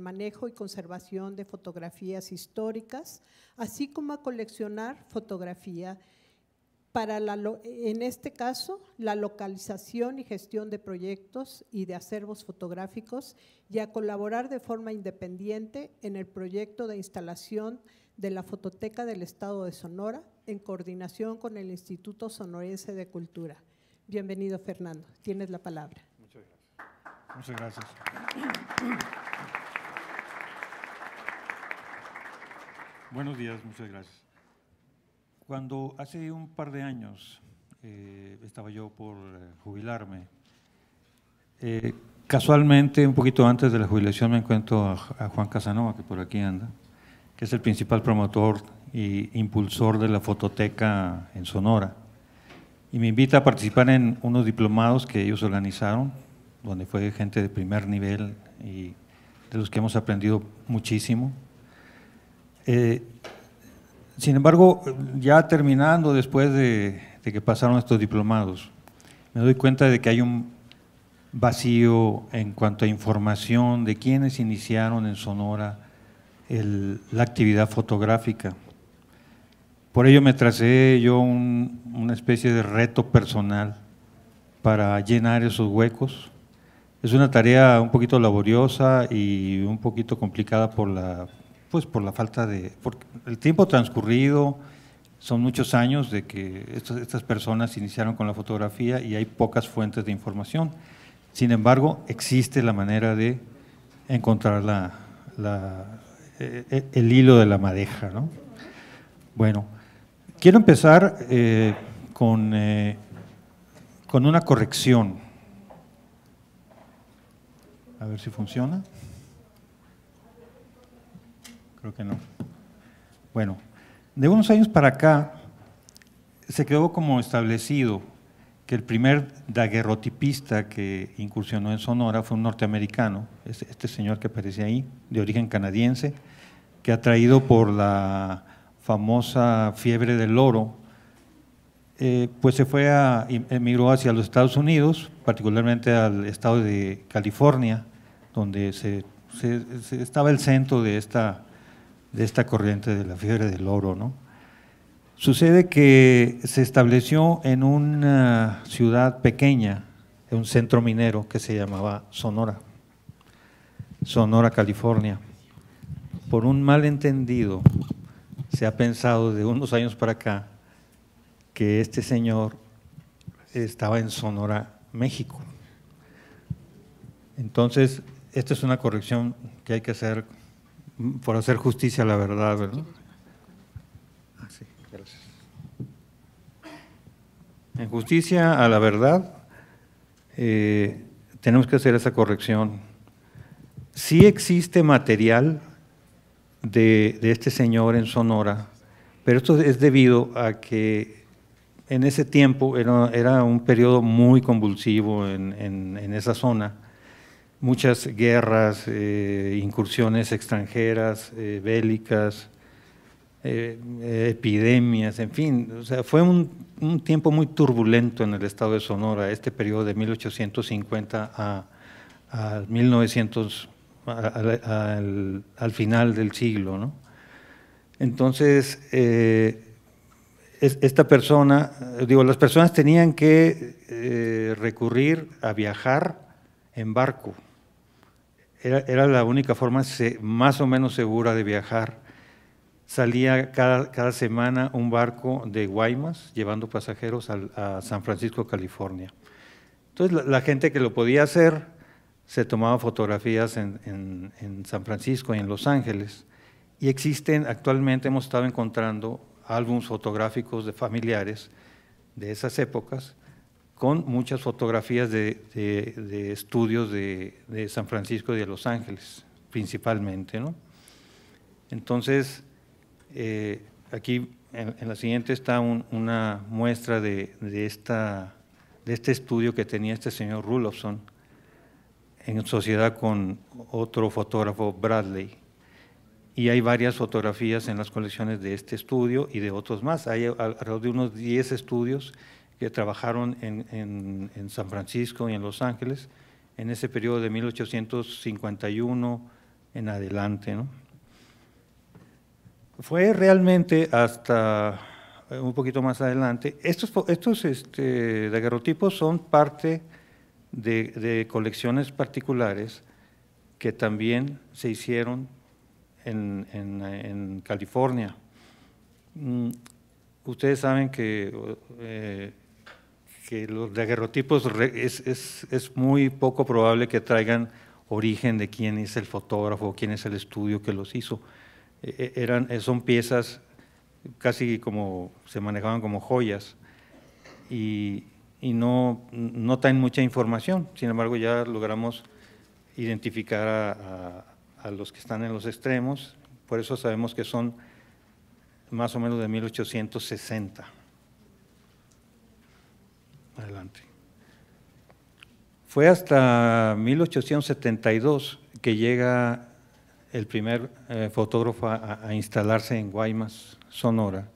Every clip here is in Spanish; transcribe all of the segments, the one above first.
manejo y conservación de fotografías históricas, así como a coleccionar fotografía para la, en este caso, la localización y gestión de proyectos y de acervos fotográficos y a colaborar de forma independiente en el proyecto de instalación de la Fototeca del Estado de Sonora en coordinación con el Instituto Sonorense de Cultura. Bienvenido, Fernando. Tienes la palabra. Muchas gracias. Muchas gracias. Buenos días, muchas gracias. Cuando hace un par de años eh, estaba yo por eh, jubilarme, eh, casualmente, un poquito antes de la jubilación, me encuentro a, a, Juan Casanova, que por aquí anda, que es el principal promotor e impulsor de la fototeca en Sonora. Y me invita a participar en unos diplomados que ellos organizaron, donde fue gente de primer nivel y de los que hemos aprendido muchísimo. Eh, sin embargo, ya terminando después de, que pasaron estos diplomados, me doy cuenta de que hay un vacío en cuanto a información de quienes iniciaron en Sonora la actividad fotográfica. Por ello me tracé yo una especie de reto personal para llenar esos huecos. Es una tarea un poquito laboriosa y un poquito complicada por la pues por la falta de... el tiempo transcurrido, son muchos años de que estas, personas iniciaron con la fotografía y hay pocas fuentes de información. Sin embargo, existe la manera de encontrar la, e, e, el hilo de la madeja. ¿no? Bueno, quiero empezar eh, con, eh, con una corrección. A ver si funciona. Creo que no. Bueno, de unos años para acá se quedó como establecido que el primer daguerrotipista que incursionó en Sonora fue un norteamericano, este señor que aparece ahí, de origen canadiense, que atraído por la famosa fiebre del oro, eh, pues se fue a, emigró hacia los Estados Unidos, particularmente al estado de California, donde se estaba el centro de esta de esta corriente de la fiebre del oro, ¿no? Sucede que se estableció en una ciudad pequeña, en un centro minero que se llamaba Sonora, Sonora, California. Por un malentendido, se ha pensado de unos años para acá que este señor estaba en Sonora, México. Entonces, esta es una corrección que hay que hacer por hacer justicia a la verdad. Ah, en justicia a la verdad, eh, tenemos que hacer esa corrección. Sí existe material de, este señor en Sonora, pero esto es debido a que en ese tiempo era, un periodo muy convulsivo en esa zona muchas guerras, eh, incursiones extranjeras, eh, bélicas, eh, epidemias, en fin. fue un, tiempo muy turbulento en el estado de Sonora, este periodo de 1850 a, 1900, al, final del siglo. Entonces, esta persona, digo, las personas tenían que recurrir a viajar en barco era, la única forma más o menos segura de viajar. Salía cada, semana un barco de Guaymas llevando pasajeros a San Francisco, California. Entonces la, gente que lo podía hacer se tomaba fotografías en, en San Francisco y en Los Ángeles. Y existen, actualmente hemos estado encontrando álbumes fotográficos de familiares de esas épocas con muchas fotografías de, estudios de, San Francisco y de Los Ángeles, principalmente. Entonces, eh, aquí en, la siguiente está una muestra de, esta, de este estudio que tenía este señor Rulofson en sociedad con otro fotógrafo, Bradley. Y hay varias fotografías en las colecciones de este estudio y de otros más. Hay alrededor de unos 10 estudios que trabajaron en, San Francisco y en Los Ángeles en ese periodo de 1851 en adelante. Fue realmente hasta eh, un poquito más adelante. Estos, estos este, daguerrotipos son parte de, colecciones particulares que también se hicieron en, California. Mm, ustedes saben que eh, que los daguerrotipos es, es, es, muy poco probable que traigan origen de quién es el fotógrafo, quién es el estudio que los hizo. E, e, eran, eh, son piezas casi como se manejaban como joyas y, y no, no traen mucha información, sin embargo ya logramos identificar a, a los que están en los extremos, por eso sabemos que son más o menos de 1860. Adelante. Fue hasta 1872 que llega el primer eh, fotógrafo a, instalarse en Guaymas, Sonora.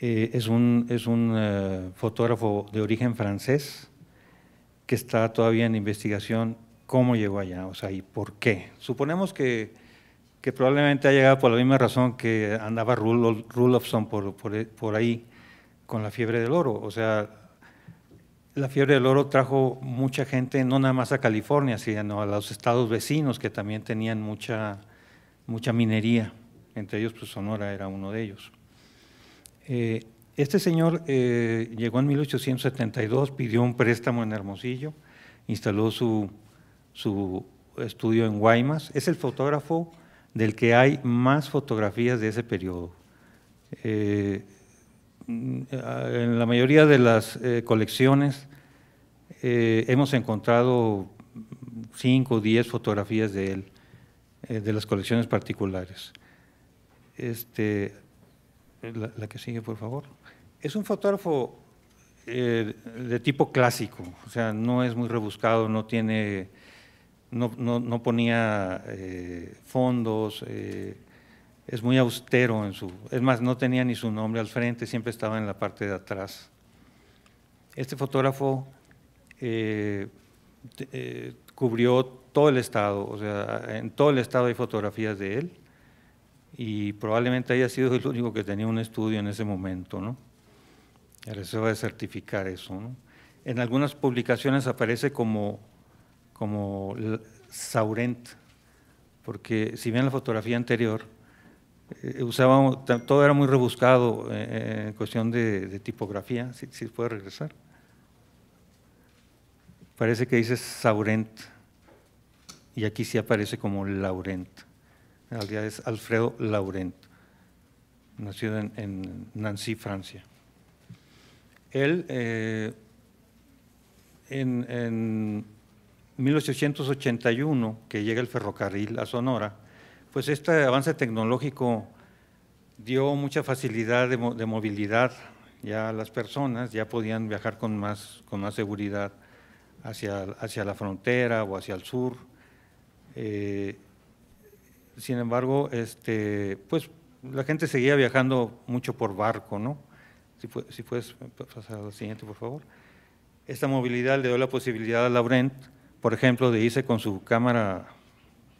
Eh, es un, es un eh, fotógrafo de origen francés que está todavía en investigación cómo llegó allá, o sea, y por qué. Suponemos que, probablemente ha llegado por la misma razón que andaba Rulofson por, por, por ahí con la fiebre del oro, o sea, la fiebre del oro trajo mucha gente, no nada más a California, sino a los estados vecinos que también tenían mucha, mucha minería. Entre ellos, pues Sonora era uno de ellos. Eh, este señor eh, llegó en 1872, pidió un préstamo en Hermosillo, instaló su, estudio en Guaymas. Es el fotógrafo del que hay más fotografías de ese periodo. Eh, en la mayoría de las colecciones eh, hemos encontrado cinco o diez fotografías de él, eh, de las colecciones particulares. Este, la, que sigue, por favor. Es un fotógrafo eh, de tipo clásico, o sea, no es muy rebuscado, no tiene, no ponía fondos, es muy austero en su, es más, no tenía ni su nombre al frente, siempre estaba en la parte de atrás. Este fotógrafo eh, eh, cubrió todo el estado, o sea, en todo el estado hay fotografías de él y probablemente haya sido el único que tenía un estudio en ese momento, ¿no? Ahora se va a certificar eso, ¿no? En algunas publicaciones aparece como, como Saurent, porque si bien la fotografía anterior eh, usábamos todo era muy rebuscado en cuestión de, tipografía, si, si puede regresar parece que dice Saurent, y aquí sí aparece como Laurent. En realidad es Alfredo Laurent, nacido en, Nancy, Francia. Él, eh, en, 1881, que llega el ferrocarril a Sonora, pues este avance tecnológico dio mucha facilidad de, movilidad ya a las personas, ya podían viajar con más, con más seguridad hacia, la frontera o hacia el sur. Eh, sin embargo, este, pues la gente seguía viajando mucho por barco, ¿no? Si, puedes, pasar siguiente, por favor. Esta movilidad le dio la posibilidad a Laurent, por ejemplo, de irse con su cámara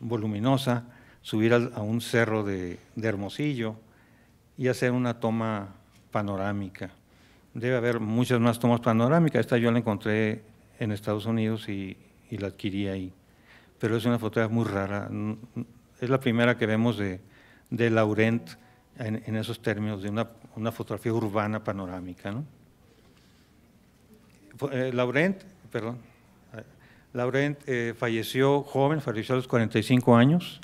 voluminosa, subir a un cerro de, de Hermosillo y hacer una toma panorámica. Debe haber muchas más tomas panorámicas. Esta yo la encontré en Estados Unidos y, la adquirí ahí. Pero es una fotografía muy rara. Es la primera que vemos de, Laurent en, esos términos, de una, fotografía urbana panorámica. Eh, Laurent, perdón, eh, Laurent eh, falleció joven, falleció a los 45 años,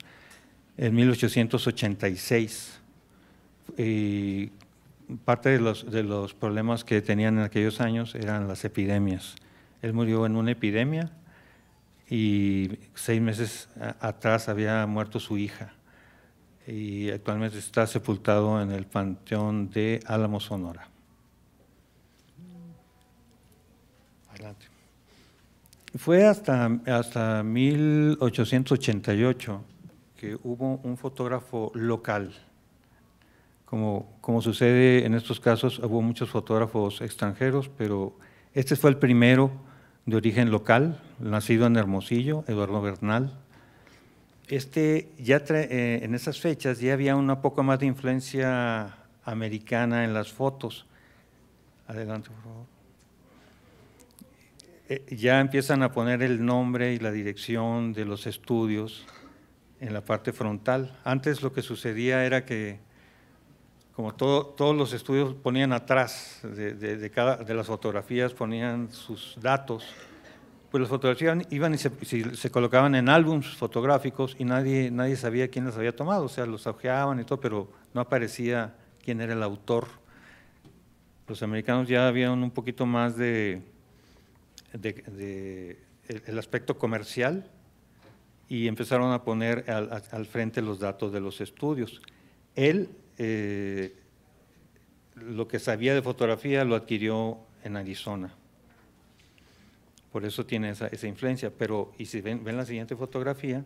en 1886. Y parte de los, de los problemas que tenían en aquellos años eran las epidemias. Él murió en una epidemia y seis meses atrás había muerto su hija y actualmente está sepultado en el panteón de Álamo, Sonora. Adelante. Fue hasta, hasta 1888 que hubo un fotógrafo local. Como, como sucede en estos casos, hubo muchos fotógrafos extranjeros, pero este fue el primero de origen local, nacido en Hermosillo, Eduardo Bernal. Este, ya eh, en esas fechas ya había una poco más de influencia americana en las fotos. Adelante, por favor. Eh, ya empiezan a poner el nombre y la dirección de los estudios en la parte frontal. Antes lo que sucedía era que como todo, todos los estudios ponían atrás de, de, cada, de las fotografías, ponían sus datos, pues las fotografías iban y se, se colocaban en álbumes fotográficos y nadie, nadie sabía quién las había tomado, o sea, los augeaban y todo, pero no aparecía quién era el autor. Los americanos ya habían un poquito más de, de, el, aspecto comercial y empezaron a poner al, al frente los datos de los estudios. Él eh, lo que sabía de fotografía lo adquirió en Arizona. Por eso tiene esa, influencia. Pero, y si ven, la siguiente fotografía,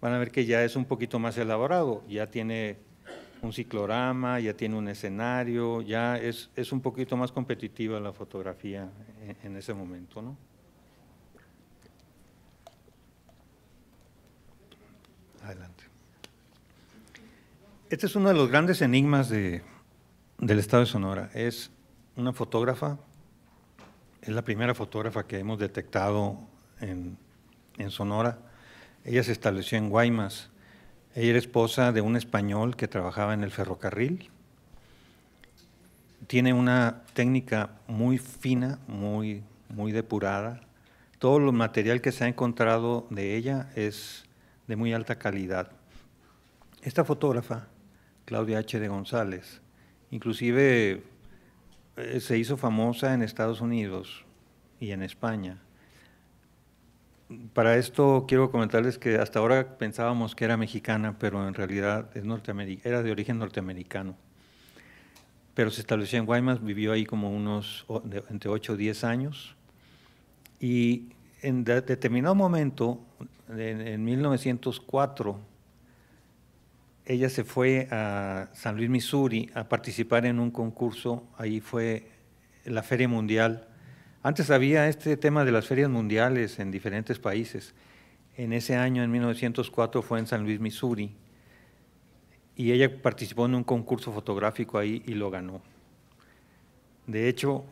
van a ver que ya es un poquito más elaborado. Ya tiene un ciclorama, ya tiene un escenario, ya es, es un poquito más competitiva la fotografía en, ese momento, ¿no? Adelante. Este es uno de los grandes enigmas del estado de Sonora. Es una fotógrafa, es la primera fotógrafa que hemos detectado en, en Sonora. Ella se estableció en Guaymas. Ella era esposa de un español que trabajaba en el ferrocarril. Tiene una técnica muy fina, muy, muy depurada. Todo el material que se ha encontrado de ella es de muy alta calidad. Esta fotógrafa Claudia H. de González. Inclusive eh, se hizo famosa en Estados Unidos y en España. Para esto quiero comentarles que hasta ahora pensábamos que era mexicana, pero en realidad es era de origen norteamericano. Pero se estableció en Guaymas, vivió ahí como unos entre 8 o 10 años. Y en determinado momento, en 1904, ella se fue a San Luis, Missouri, a participar en un concurso, ahí fue la Feria Mundial. Antes había este tema de las ferias mundiales en diferentes países. En ese año, en 1904, fue en San Luis, Missouri, y ella participó en un concurso fotográfico ahí y lo ganó. De hecho,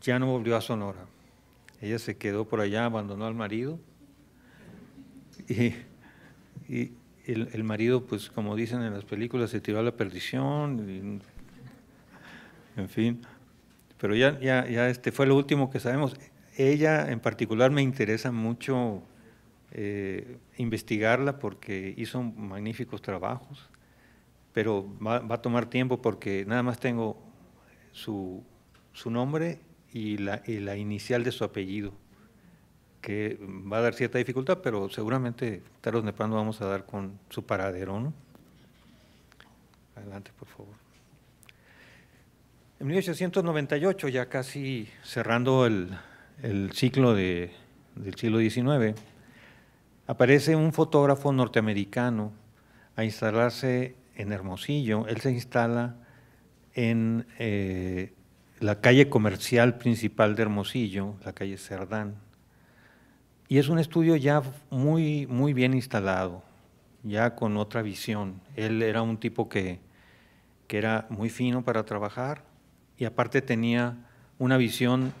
ya no volvió a Sonora. Ella se quedó por allá, abandonó al marido y, el, marido, pues como dicen en las películas, se tiró a la perdición, en fin. Pero ya, ya, ya este fue lo último que sabemos. Ella en particular me interesa mucho eh, investigarla porque hizo magníficos trabajos, pero va, a tomar tiempo porque nada más tengo su, nombre y la inicial de su apellido que va a dar cierta dificultad, pero seguramente tarde o vamos a dar con su paradero, ¿no? Adelante, por favor. En 1898, ya casi cerrando el, ciclo del siglo XIX, aparece un fotógrafo norteamericano a instalarse en Hermosillo. Él se instala en eh, la calle comercial principal de Hermosillo, la calle Cerdán y es un estudio ya muy, muy bien instalado, ya con otra visión. Él era un tipo que, era muy fino para trabajar y aparte tenía una visión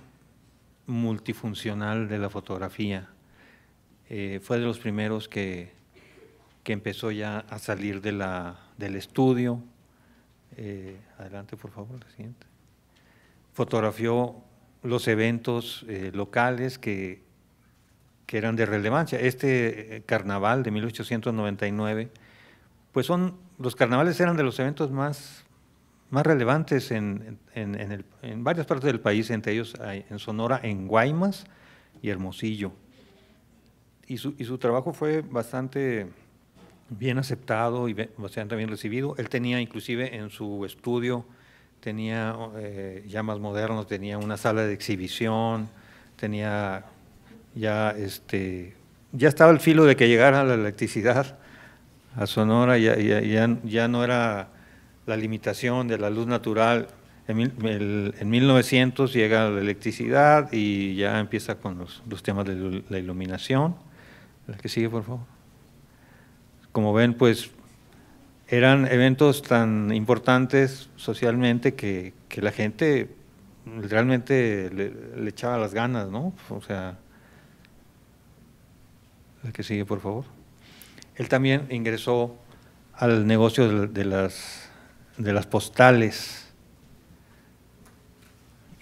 multifuncional de la fotografía. Eh, fue de los primeros que, empezó ya a salir de del estudio. Eh, adelante, por favor, presidente. Fotografió los eventos eh, locales que que eran de relevancia. Este eh, carnaval de 1899, pues son, los carnavales eran de los eventos más, más relevantes en, varias partes del país, entre ellos en Sonora, en Guaymas y Hermosillo. Y su, y su trabajo fue bastante bien aceptado y bastante bien recibido. Él tenía inclusive en su estudio, tenía llamas eh, modernos, tenía una sala de exhibición, tenía ya, este, ya estaba el filo de que llegara la electricidad a Sonora, ya, ya, no era la limitación de la luz natural. En, 1900 llega la electricidad y ya empieza con los, temas de la iluminación. que sigue, por favor. Como ven, pues eran eventos tan importantes socialmente que, la gente realmente le, le, echaba las ganas, ¿no? O sea, el que sigue, por favor. Él también ingresó al negocio de, las, de las postales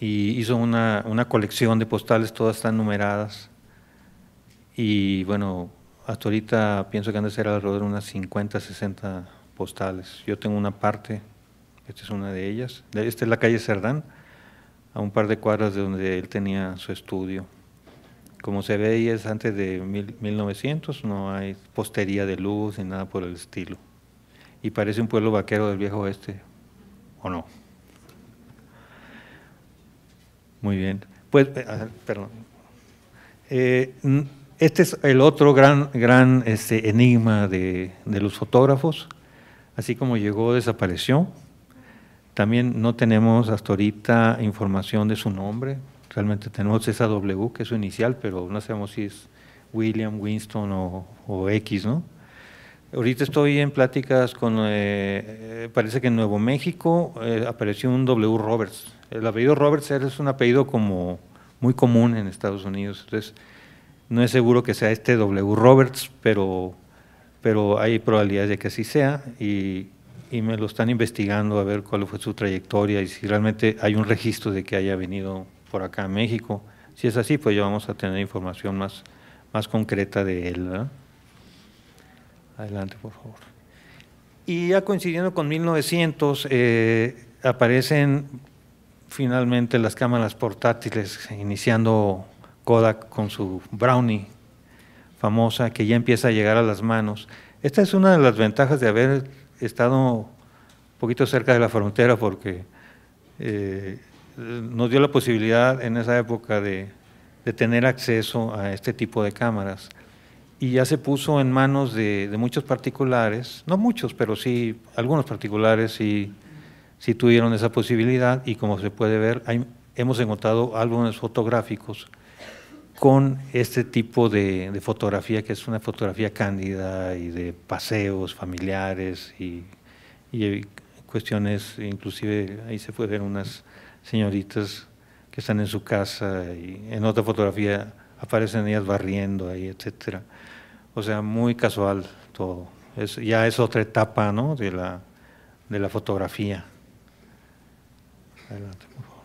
y hizo una, una colección de postales, todas están numeradas. Y bueno, hasta ahorita pienso que han de ser alrededor de unas 50, 60 postales. Yo tengo una parte, esta es una de ellas. Esta es la calle Cerdán, a un par de cuadras de donde él tenía su estudio. Como se ve es antes de 1900, no hay postería de luz ni nada por el estilo. Y parece un pueblo vaquero del viejo oeste, ¿o no? Muy bien. Pues, eh, perdón. Eh, este es el otro gran, gran este, enigma de, de los fotógrafos. Así como llegó, desapareció. También no tenemos hasta ahorita información de su nombre, realmente tenemos esa W, que es su inicial, pero no sabemos si es William, Winston o, X, ¿no? Ahorita estoy en pláticas con, eh, eh, parece que en Nuevo México eh, apareció un W Roberts. El apellido Roberts es un apellido como muy común en Estados Unidos, entonces no es seguro que sea este W Roberts, pero, pero hay probabilidades de que así sea y, y me lo están investigando a ver cuál fue su trayectoria y si realmente hay un registro de que haya venido por acá en México. Si es así, pues ya vamos a tener información más, más concreta de él. Adelante, por favor. Y ya coincidiendo con 1900, eh, aparecen finalmente las cámaras portátiles, iniciando Kodak con su Brownie famosa que ya empieza a llegar a las manos. Esta es una de las ventajas de haber estado un poquito cerca de la frontera porque eh, nos dio la posibilidad en esa época de, tener acceso a este tipo de cámaras. Y ya se puso en manos de, muchos particulares, no muchos, pero sí algunos particulares sí, tuvieron esa posibilidad y como se puede ver, hemos encontrado álbumes fotográficos con este tipo de, fotografía, que es una fotografía cándida y de paseos familiares y, eh, cuestiones, inclusive ahí se puede ver unas señoritas que están en su casa y en otra fotografía aparecen ellas barriendo ahí, etcétera. O sea, muy casual todo. ya es otra etapa ¿no? de, la, de la fotografía. Adelante, por favor.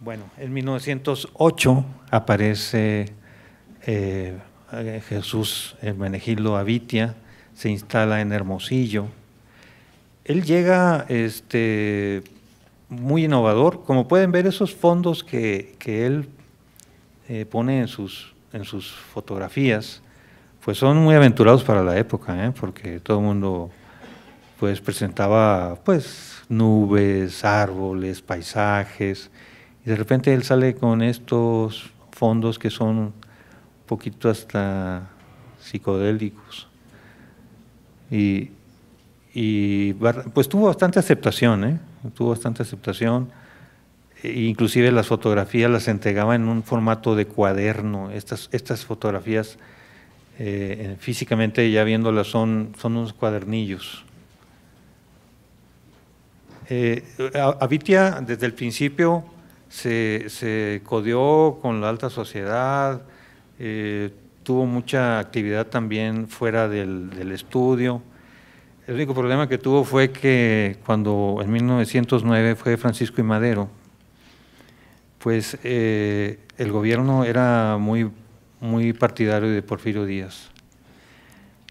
Bueno, en 1908 aparece eh, Jesús Hermenegildo Avitia, se instala en Hermosillo. Él llega este, muy innovador. Como pueden ver, esos fondos que, él eh, pone en sus, en sus fotografías, pues son muy aventurados para la época, ¿eh? porque todo el mundo pues presentaba pues nubes, árboles, paisajes, y de repente él sale con estos fondos que son un poquito hasta psicodélicos. Y, pues tuvo bastante aceptación, ¿eh? tuvo bastante aceptación. E inclusive las fotografías las entregaba en un formato de cuaderno. Estas, fotografías eh, físicamente ya viéndolas son, son unos cuadernillos. Eh, Avitia desde el principio se, se, codeó con la alta sociedad, eh, tuvo mucha actividad también fuera del estudio. El único problema que tuvo fue que cuando en 1909 fue Francisco y Madero, pues eh, el gobierno era muy, muy partidario de Porfirio Díaz.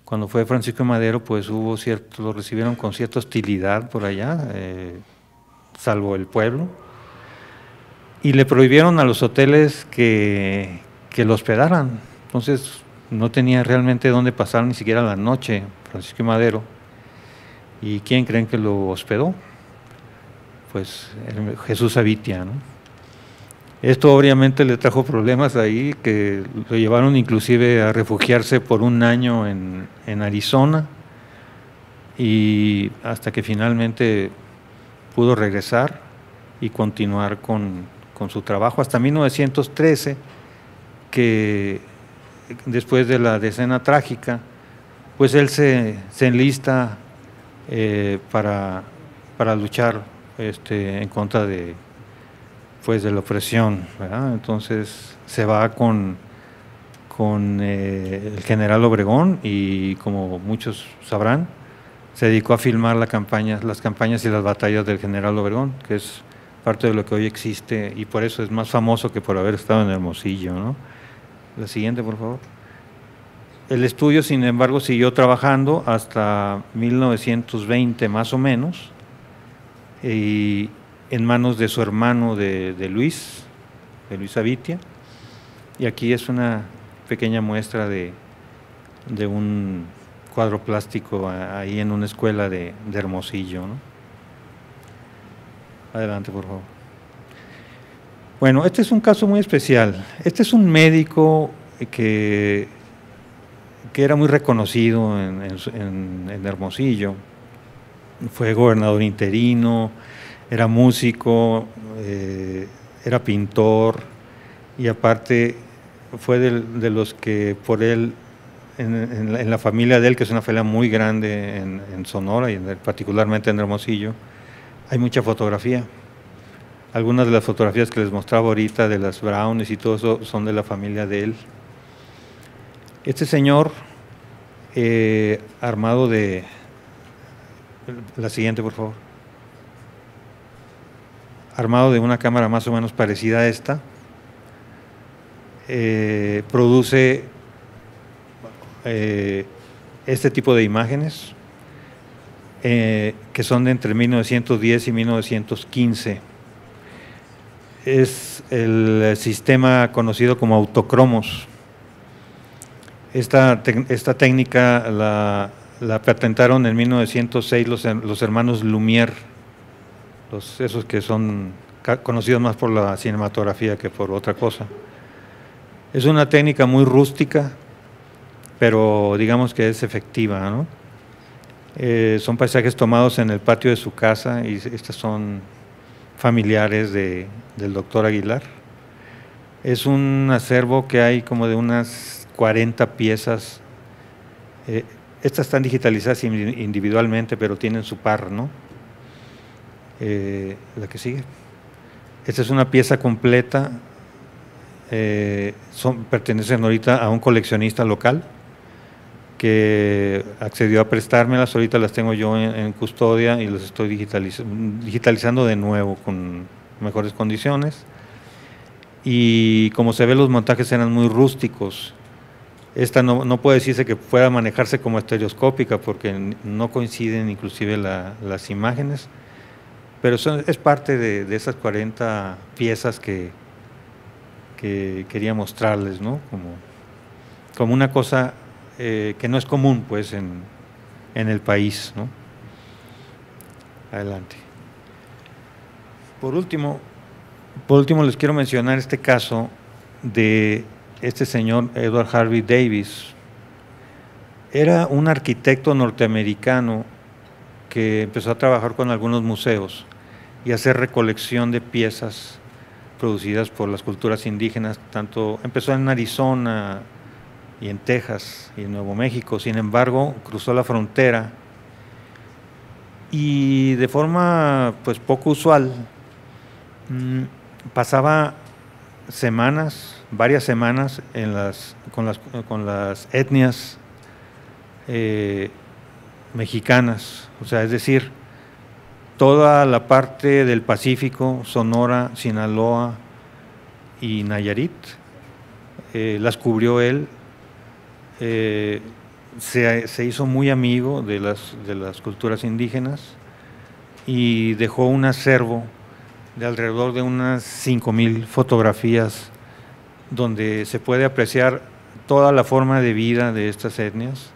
Cuando fue Francisco y Madero, pues hubo lo recibieron con cierta hostilidad por allá, eh, salvo el pueblo, y le prohibieron a los hoteles que, que lo hospedaran. Entonces no tenía realmente dónde pasar ni siquiera la noche Francisco y Madero ¿Y quién creen que lo hospedó? Pues Jesús Abitia. Esto obviamente le trajo problemas ahí, que lo llevaron inclusive a refugiarse por un año en, Arizona y hasta que finalmente pudo regresar y continuar con, su trabajo hasta 1913, que después de la decena trágica, pues él se, se enlista eh, para, luchar este, en contra de, pues, de la opresión. Entonces se va con, con eh, el general Obregón y como muchos sabrán, se dedicó a filmar la campaña, las campañas y las batallas del general Obregón, que es parte de lo que hoy existe y por eso es más famoso que por haber estado en Hermosillo. ¿no? La siguiente, por favor. El estudio, sin embargo, siguió trabajando hasta 1920 más o menos, y en manos de su hermano de, Luis, de Luis Avitia. Y aquí es una pequeña muestra de, un cuadro plástico ahí en una escuela de, Hermosillo. Adelante, por favor. Bueno, este es un caso muy especial. Este es un médico que que era muy reconocido en, Hermosillo. Fue gobernador interino, era músico, eh, era pintor y aparte fue de, los que por él, en, la familia de él, que es una familia muy grande en, en Sonora y particularmente en Hermosillo, hay mucha fotografía. Algunas de las fotografías que les mostraba ahorita de las Brownies y todo eso son de la familia de él. Este señor, eh, armado de... La siguiente, por favor. Armado de una cámara más o menos parecida a esta, eh, produce eh, este tipo de imágenes que son de entre 1910 y 1915. Es el sistema conocido como autocromos. Esta, esta técnica la, la, patentaron en 1906 los, los hermanos Lumière, los, esos que son conocidos más por la cinematografía que por otra cosa. Es una técnica muy rústica, pero digamos que es efectiva. Eh, son paisajes tomados en el patio de su casa y estas son familiares de, del doctor Aguilar. Es un acervo que hay como de unas 40 piezas. Eh, estas están digitalizadas individualmente, pero tienen su par, ¿no? Eh, la que sigue. Esta es una pieza completa, eh, pertenecen ahorita a un coleccionista local que accedió a prestármelas, ahorita las tengo yo en, custodia y las estoy digitalizando de nuevo con mejores condiciones. Y como se ve los montajes eran muy rústicos, esta no, puede decirse que pueda manejarse como estereoscópica porque no coinciden inclusive las imágenes, pero es parte de, esas 40 piezas que, quería mostrarles, ¿no? Como, como una cosa eh, que no es común pues en, el país, Adelante. Por último, por último les quiero mencionar este caso de este señor Edward Harvey Davis. Era un arquitecto norteamericano que empezó a trabajar con algunos museos y hacer recolección de piezas producidas por las culturas indígenas, tanto empezó en Arizona y en Texas y en Nuevo México, sin embargo, cruzó la frontera y de forma pues poco usual mm, pasaba semanas varias semanas con, las, etnias eh, mexicanas, o sea, es decir, toda la parte del Pacífico, Sonora, Sinaloa y Nayarit, eh, las cubrió él. Eh, se, hizo muy amigo de las, de las culturas indígenas y dejó un acervo de alrededor de unas 5.000 fotografías donde se puede apreciar toda la forma de vida de estas etnias,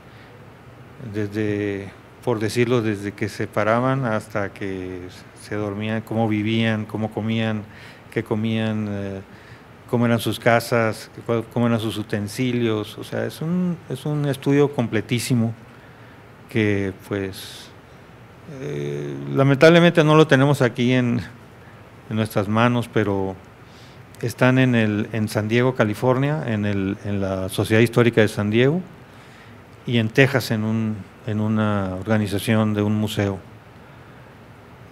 desde, por decirlo, desde que se paraban hasta que se dormían, cómo vivían, cómo comían, qué comían, eh, cómo eran sus casas, cómo eran sus utensilios. O sea, es un, estudio completísimo que pues eh, lamentablemente no lo tenemos aquí en nuestras manos, pero están en, el, en San Diego, California, en, la Sociedad Histórica de San Diego y en Texas en, en una organización de un museo.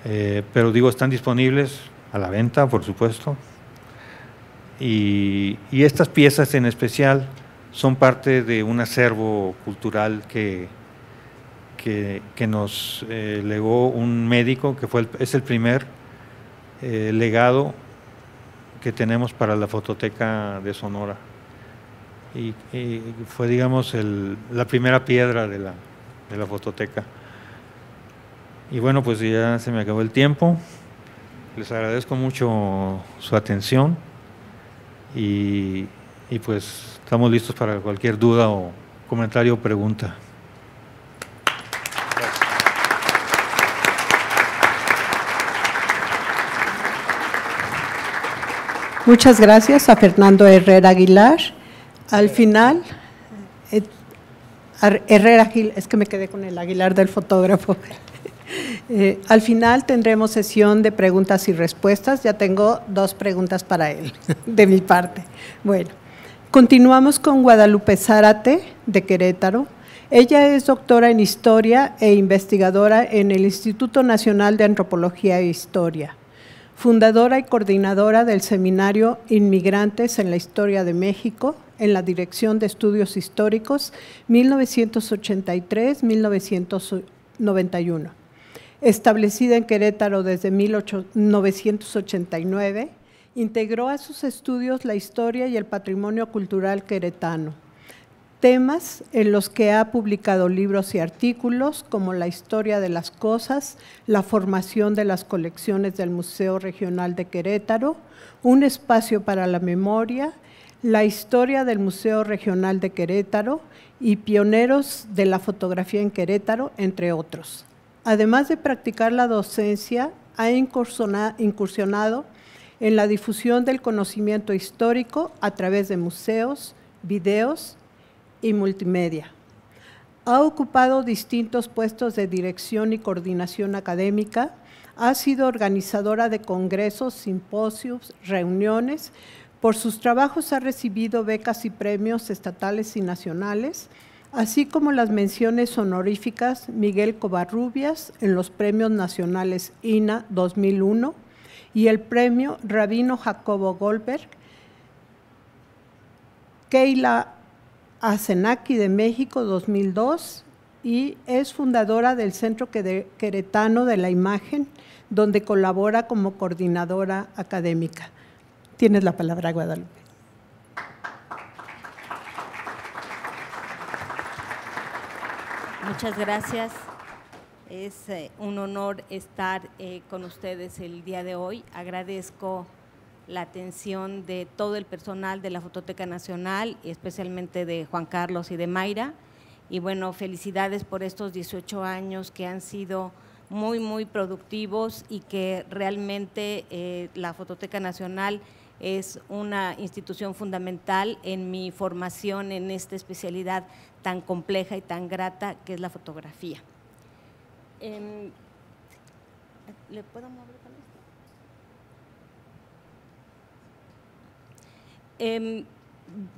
Eh, pero digo, están disponibles a la venta, por supuesto. Y, estas piezas en especial son parte de un acervo cultural que, que, nos eh, legó un médico, que fue es el primer eh, legado que tenemos para la fototeca de Sonora. Y, fue, digamos, el, la primera piedra de la, de la fototeca. Y bueno, pues ya se me acabó el tiempo. Les agradezco mucho su atención y, y pues estamos listos para cualquier duda o comentario o pregunta. Muchas gracias a Fernando Herrera Aguilar. Al final, eh, Herrera es que me quedé con el Aguilar del fotógrafo. Eh, al final tendremos sesión de preguntas y respuestas. Ya tengo dos preguntas para él, de mi parte. Bueno, continuamos con Guadalupe Zárate, de Querétaro. Ella es doctora en historia e investigadora en el Instituto Nacional de Antropología e Historia fundadora y coordinadora del seminario Inmigrantes en la Historia de México en la Dirección de Estudios Históricos 1983-1991, establecida en Querétaro desde 1989, integró a sus estudios la historia y el patrimonio cultural queretano temas en los que ha publicado libros y artículos como la historia de las cosas, la formación de las colecciones del Museo Regional de Querétaro, un espacio para la memoria, la historia del Museo Regional de Querétaro y pioneros de la fotografía en Querétaro, entre otros. Además de practicar la docencia, ha incursionado en la difusión del conocimiento histórico a través de museos, videos, y multimedia. Ha ocupado distintos puestos de dirección y coordinación académica, ha sido organizadora de congresos, simposios, reuniones. Por sus trabajos ha recibido becas y premios estatales y nacionales, así como las menciones honoríficas Miguel Covarrubias en los premios nacionales INA 2001 y el premio Rabino Jacobo Goldberg, Keila a de México 2002 y es fundadora del Centro Queretano de la Imagen, donde colabora como coordinadora académica. Tienes la palabra, Guadalupe. Muchas gracias. Es eh, un honor estar eh, con ustedes el día de hoy. Agradezco la atención de todo el personal de la Fototeca Nacional especialmente de Juan Carlos y de Mayra. Y bueno, felicidades por estos 18 años que han sido muy, muy productivos y que realmente eh, la Fototeca Nacional es una institución fundamental en mi formación en esta especialidad tan compleja y tan grata que es la fotografía. Em, ¿Le puedo mover? Em,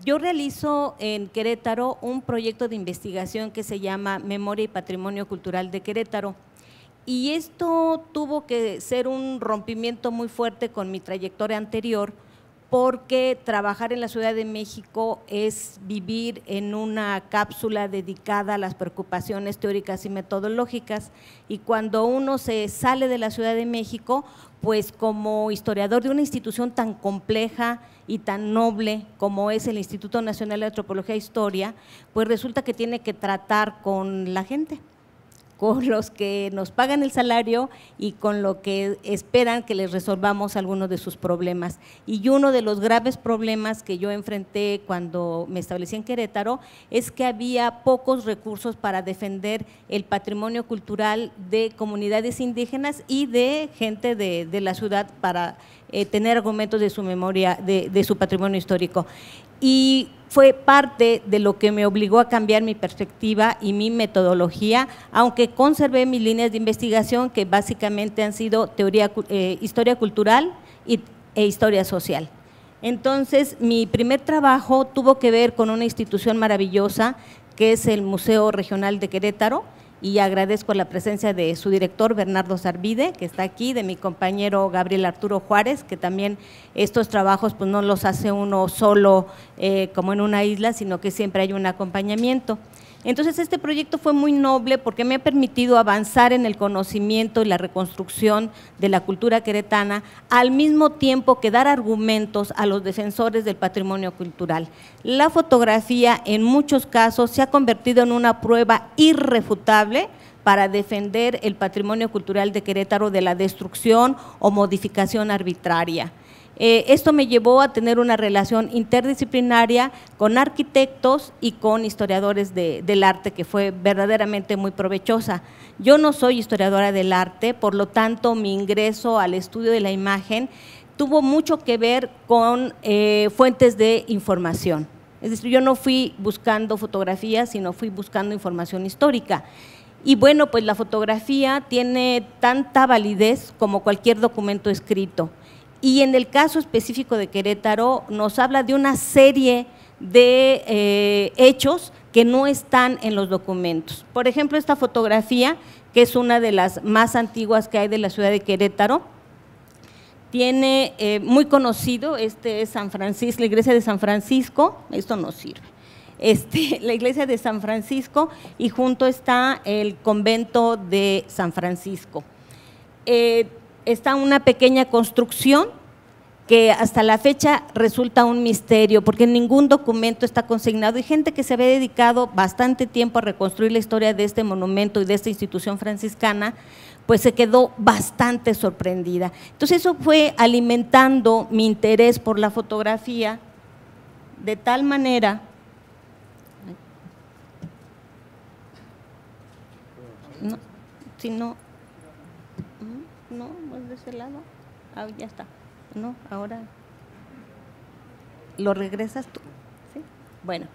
yo realizo en Querétaro un proyecto de investigación que se llama Memoria y Patrimonio Cultural de Querétaro. Y esto tuvo que ser un rompimiento muy fuerte con mi trayectoria anterior, porque trabajar en la Ciudad de México es vivir en una cápsula dedicada a las preocupaciones teóricas y metodológicas. Y cuando uno se sale de la Ciudad de México, pues como historiador de una institución tan compleja, y tan noble como es el Instituto Nacional de Antropología e Historia, pues resulta que tiene que tratar con la gente, con los que nos pagan el salario y con lo que esperan que les resolvamos algunos de sus problemas. Y uno de los graves problemas que yo enfrenté cuando me establecí en Querétaro es que había pocos recursos para defender el patrimonio cultural de comunidades indígenas y de gente de, de la ciudad para eh, tener argumentos de su memoria, de, su patrimonio histórico. Y fue parte de lo que me obligó a cambiar mi perspectiva y mi metodología, aunque conservé mis líneas de investigación que básicamente han sido eh, historia cultural y, e historia social. Entonces, mi primer trabajo tuvo que ver con una institución maravillosa que es el Museo Regional de Querétaro, y agradezco la presencia de su director Bernardo Sarvide, que está aquí, de mi compañero Gabriel Arturo Juárez, que también estos trabajos pues no los hace uno solo eh, como en una isla, sino que siempre hay un acompañamiento. Entonces este proyecto fue muy noble porque me ha permitido avanzar en el conocimiento y la reconstrucción de la cultura queretana, al mismo tiempo que dar argumentos a los defensores del patrimonio cultural. La fotografía en muchos casos se ha convertido en una prueba irrefutable para defender el patrimonio cultural de Querétaro de la destrucción o modificación arbitraria. Eh, esto me llevó a tener una relación interdisciplinaria con arquitectos y con historiadores del arte, que fue verdaderamente muy provechosa. Yo no soy historiadora del arte, por lo tanto mi ingreso al estudio de la imagen tuvo mucho que ver con eh, fuentes de información. Es decir, yo no fui buscando fotografías, sino fui buscando información histórica. Y bueno, pues la fotografía tiene tanta validez como cualquier documento escrito. Y en el caso específico de Querétaro nos habla de una serie de eh, hechos que no están en los documentos. Por ejemplo, esta fotografía, que es una de las más antiguas que hay de la ciudad de Querétaro, tiene eh, muy conocido, este es San Francisco, la iglesia de San Francisco, esto no sirve, este, la iglesia de San Francisco y junto está el convento de San Francisco. Eh, está una pequeña construcción que hasta la fecha resulta un misterio, porque ningún documento está consignado y gente que se había dedicado bastante tiempo a reconstruir la historia de este monumento y de esta institución franciscana, pues se quedó bastante sorprendida. Entonces eso fue alimentando mi interés por la fotografía de tal manera no, de ese lado, ah, ya está. No, ahora lo regresas tú. ¿Sí? Bueno,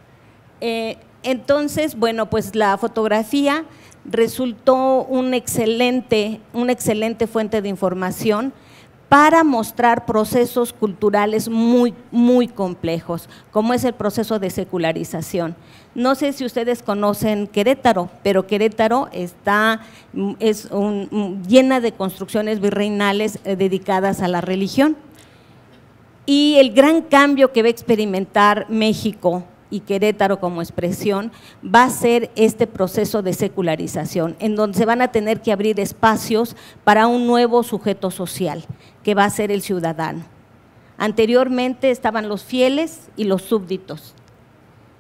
eh, entonces, bueno, pues la fotografía resultó un excelente, una excelente fuente de información para mostrar procesos culturales muy, complejos, como es el proceso de secularización. No sé si ustedes conocen Querétaro, pero Querétaro está mm, es mm, llena de construcciones virreinales eh, dedicadas a la religión. Y el gran cambio que va a experimentar México y Querétaro como expresión, va a ser este proceso de secularización, en donde se van a tener que abrir espacios para un nuevo sujeto social, que va a ser el ciudadano. Anteriormente estaban los fieles y los súbditos,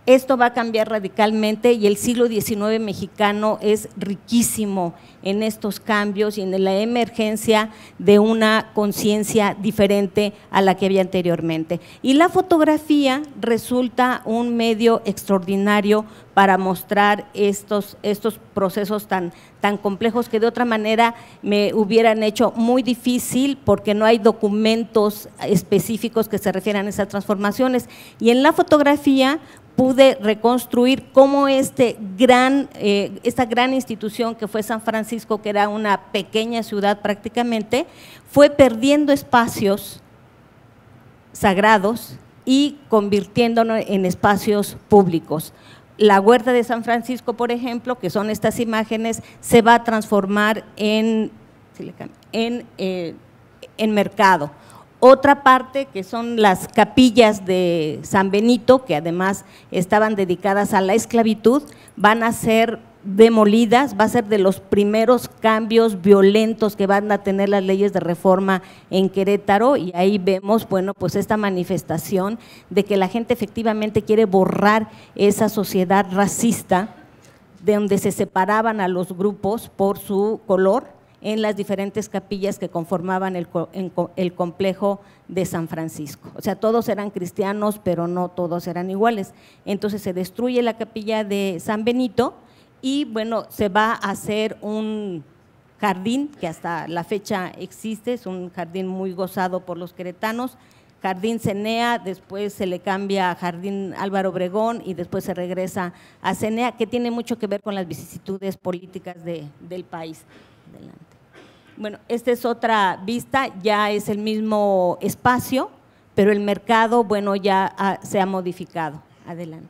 esto va a cambiar radicalmente y el siglo XIX mexicano es riquísimo en estos cambios y en la emergencia de una conciencia diferente a la que había anteriormente. Y la fotografía resulta un medio extraordinario para mostrar estos, estos procesos tan, tan complejos que de otra manera me hubieran hecho muy difícil porque no hay documentos específicos que se refieran a esas transformaciones. Y en la fotografía pude reconstruir cómo este gran, eh, esta gran institución que fue San Francisco, que era una pequeña ciudad prácticamente, fue perdiendo espacios sagrados y convirtiéndonos en espacios públicos. La huerta de San Francisco, por ejemplo, que son estas imágenes, se va a transformar en eh, mercado otra parte que son las capillas de San Benito, que además estaban dedicadas a la esclavitud, van a ser demolidas, va a ser de los primeros cambios violentos que van a tener las leyes de reforma en Querétaro y ahí vemos, bueno, pues esta manifestación de que la gente efectivamente quiere borrar esa sociedad racista de donde se separaban a los grupos por su color en las diferentes capillas que conformaban el, complejo de San Francisco. O sea, todos eran cristianos, pero no todos eran iguales. Entonces se destruye la capilla de San Benito y bueno, se va a hacer un jardín que hasta la fecha existe, es un jardín muy gozado por los queretanos. Jardín Cenea, después se le cambia a Jardín Álvaro Obregón y después se regresa a Cenea, que tiene mucho que ver con las vicisitudes políticas del país. Bueno, esta es otra vista, ya es el mismo espacio, pero el mercado, bueno, ya ah, se ha modificado. Adelante.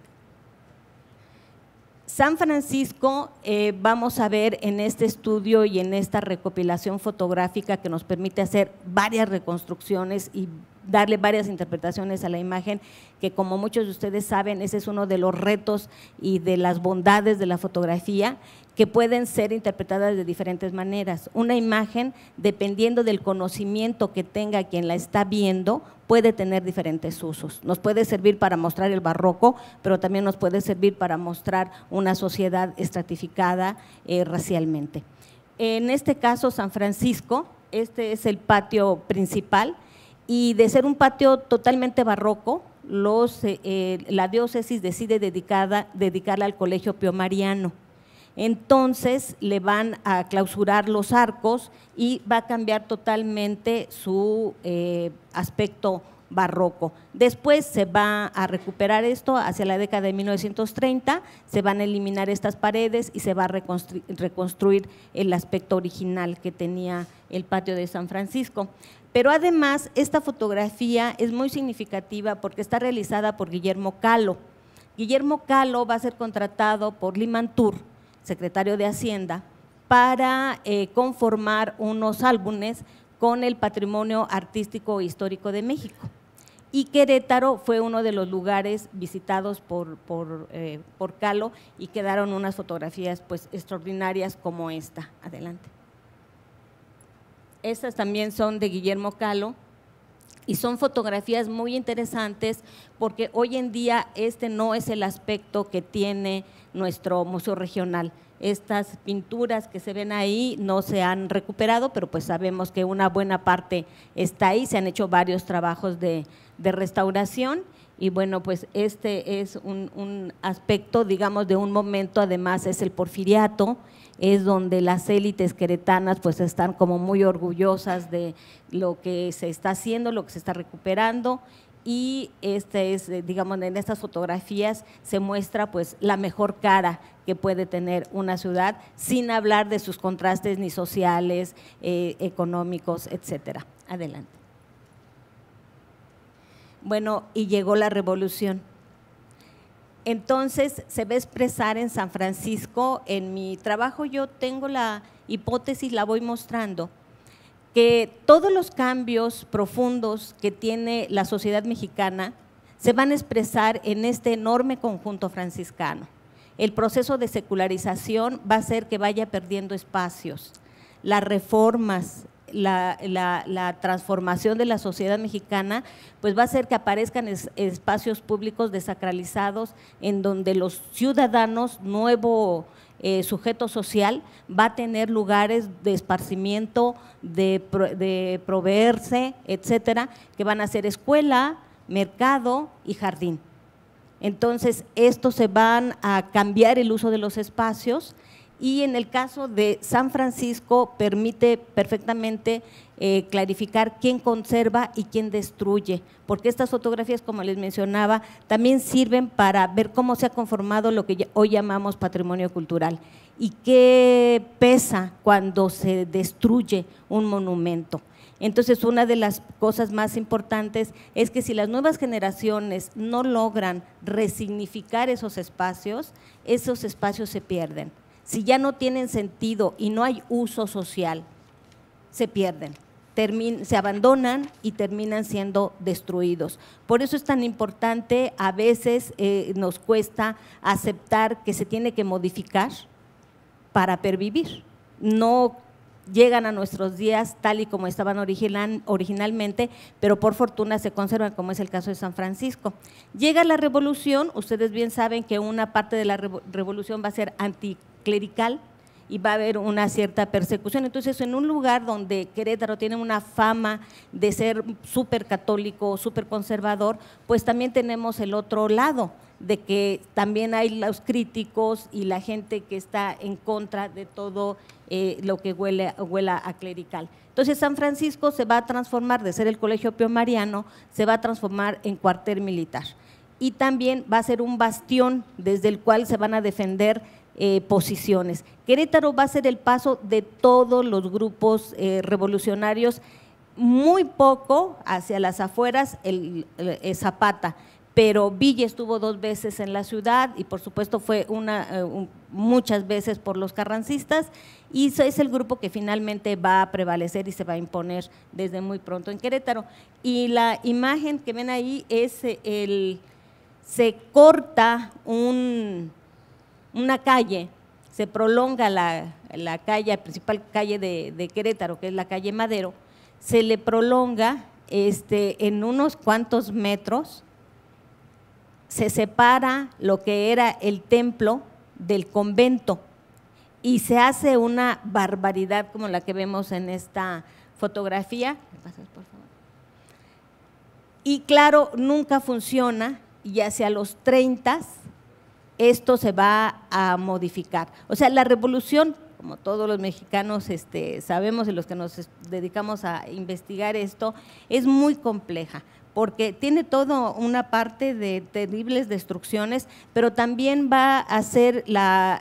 San Francisco, eh, vamos a ver en este estudio y en esta recopilación fotográfica que nos permite hacer varias reconstrucciones y darle varias interpretaciones a la imagen, que como muchos de ustedes saben, ese es uno de los retos y de las bondades de la fotografía, que pueden ser interpretadas de diferentes maneras. Una imagen, dependiendo del conocimiento que tenga quien la está viendo, puede tener diferentes usos. Nos puede servir para mostrar el barroco, pero también nos puede servir para mostrar una sociedad estratificada eh, racialmente. En este caso, San Francisco, este es el patio principal, y de ser un patio totalmente barroco, eh, eh, la diócesis decide dedicarla al Colegio Pio Mariano entonces le van a clausurar los arcos y va a cambiar totalmente su eh, aspecto barroco. Después se va a recuperar esto hacia la década de 1930, se van a eliminar estas paredes y se va a reconstruir, el aspecto original que tenía el patio de San Francisco. Pero además esta fotografía es muy significativa porque está realizada por Guillermo Calo. Guillermo Calo va a ser contratado por Limantur secretario de Hacienda, para eh, conformar unos álbumes con el patrimonio artístico e histórico de México. Y Querétaro fue uno de los lugares visitados eh, por, Calo y quedaron unas fotografías pues, extraordinarias como esta. Adelante. Estas también son de Guillermo Calo y son fotografías muy interesantes porque hoy en día este no es el aspecto que tiene nuestro museo regional. Estas pinturas que se ven ahí no se han recuperado, pero pues sabemos que una buena parte está ahí, se han hecho varios trabajos de, de restauración y bueno, pues este es un, un, aspecto, digamos, de un momento, además es el porfiriato, es donde las élites queretanas pues están como muy orgullosas de lo que se está haciendo, lo que se está recuperando y este es, eh, digamos, en estas fotografías se muestra pues la mejor cara que puede tener una ciudad, sin hablar de sus contrastes ni sociales, eh, económicos, etcétera. Adelante. Bueno, y llegó la revolución. Entonces se ve expresar en San Francisco, en mi trabajo yo tengo la hipótesis, la voy mostrando que todos los cambios profundos que tiene la sociedad mexicana se van a expresar en este enorme conjunto franciscano. El proceso de secularización va a hacer que vaya perdiendo espacios. Las reformas, la, transformación de la sociedad mexicana, pues va a ser que aparezcan espacios públicos desacralizados en donde los ciudadanos, nuevo, eh, sujeto social va a tener lugares de esparcimiento, de, de proveerse, etcétera, que van a ser escuela, mercado y jardín. Entonces, estos se van a cambiar el uso de los espacios y en el caso de San Francisco permite perfectamente eh, clarificar quién conserva y quién destruye, porque estas fotografías, como les mencionaba, también sirven para ver cómo se ha conformado lo que hoy llamamos patrimonio cultural y qué pesa cuando se destruye un monumento. Entonces, una de las cosas más importantes es que si las nuevas generaciones no logran resignificar esos espacios, esos espacios se pierden. Si ya no tienen sentido y no hay uso social, se pierden se abandonan y terminan siendo destruidos. Por eso es tan importante, a veces eh, nos cuesta aceptar que se tiene que modificar para pervivir. No llegan a nuestros días tal y como estaban originalmente, pero por fortuna se conservan, como es el caso de San Francisco. Llega la revolución, ustedes bien saben que una parte de la revolución va a ser anticlerical, y va a haber una cierta persecución. Entonces, en un lugar donde Querétaro tiene una fama de ser súper católico, súper conservador, pues también tenemos el otro lado, de que también hay los críticos y la gente que está en contra de todo eh, lo que huele, huela a clerical. Entonces, San Francisco se va a transformar, de ser el colegio Pio Mariano, se va a transformar en cuartel militar. Y también va a ser un bastión desde el cual se van a defender eh, posiciones. Querétaro va a ser el paso de todos los grupos eh, revolucionarios, muy poco hacia las afueras, el, eh, Zapata pero Villa estuvo dos veces en la ciudad y por supuesto fue una muchas veces por los carrancistas y es el grupo que finalmente va a prevalecer y se va a imponer desde muy pronto en Querétaro. Y la imagen que ven ahí es el se corta un una calle, se prolonga la, calle, la principal calle de, Querétaro, que es la calle Madero, se le prolonga este, en unos cuantos metros, se separa lo que era el templo del convento y se hace una barbaridad como la que vemos en esta fotografía. Y claro, nunca funciona y hacia los 30 esto se va a modificar. O sea, la revolución, como todos los mexicanos este, sabemos y los que nos dedicamos a investigar esto, es muy compleja porque tiene toda una parte de terribles destrucciones, pero también va a ser la,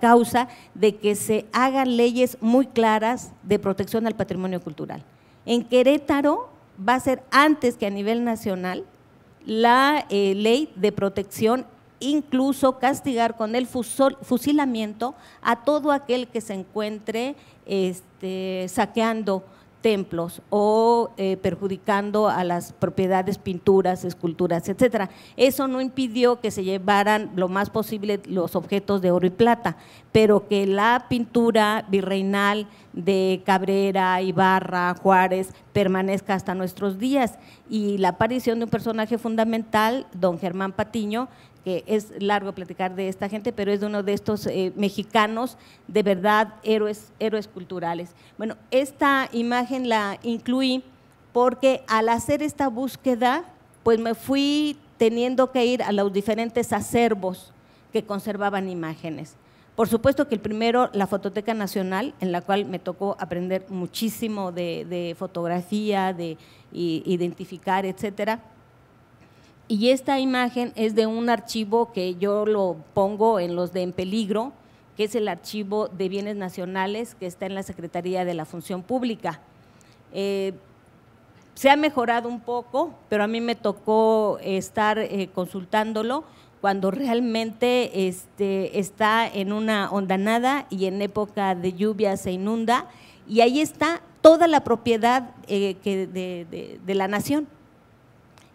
causa de que se hagan leyes muy claras de protección al patrimonio cultural. En Querétaro va a ser antes que a nivel nacional la eh, ley de protección incluso castigar con el fusilamiento a todo aquel que se encuentre este, saqueando templos o eh, perjudicando a las propiedades, pinturas, esculturas, etcétera. Eso no impidió que se llevaran lo más posible los objetos de oro y plata, pero que la pintura virreinal de Cabrera, Ibarra, Juárez permanezca hasta nuestros días y la aparición de un personaje fundamental, don Germán Patiño, que es largo platicar de esta gente, pero es de uno de estos eh, mexicanos de verdad héroes, héroes culturales. Bueno, esta imagen la incluí porque al hacer esta búsqueda, pues me fui teniendo que ir a los diferentes acervos que conservaban imágenes. Por supuesto que el primero, la Fototeca Nacional, en la cual me tocó aprender muchísimo de, de fotografía, de identificar, etcétera y esta imagen es de un archivo que yo lo pongo en los de En Peligro, que es el archivo de bienes nacionales que está en la Secretaría de la Función Pública. Eh, se ha mejorado un poco, pero a mí me tocó eh, estar eh, consultándolo cuando realmente este, está en una ondanada y en época de lluvia se inunda y ahí está toda la propiedad de la nación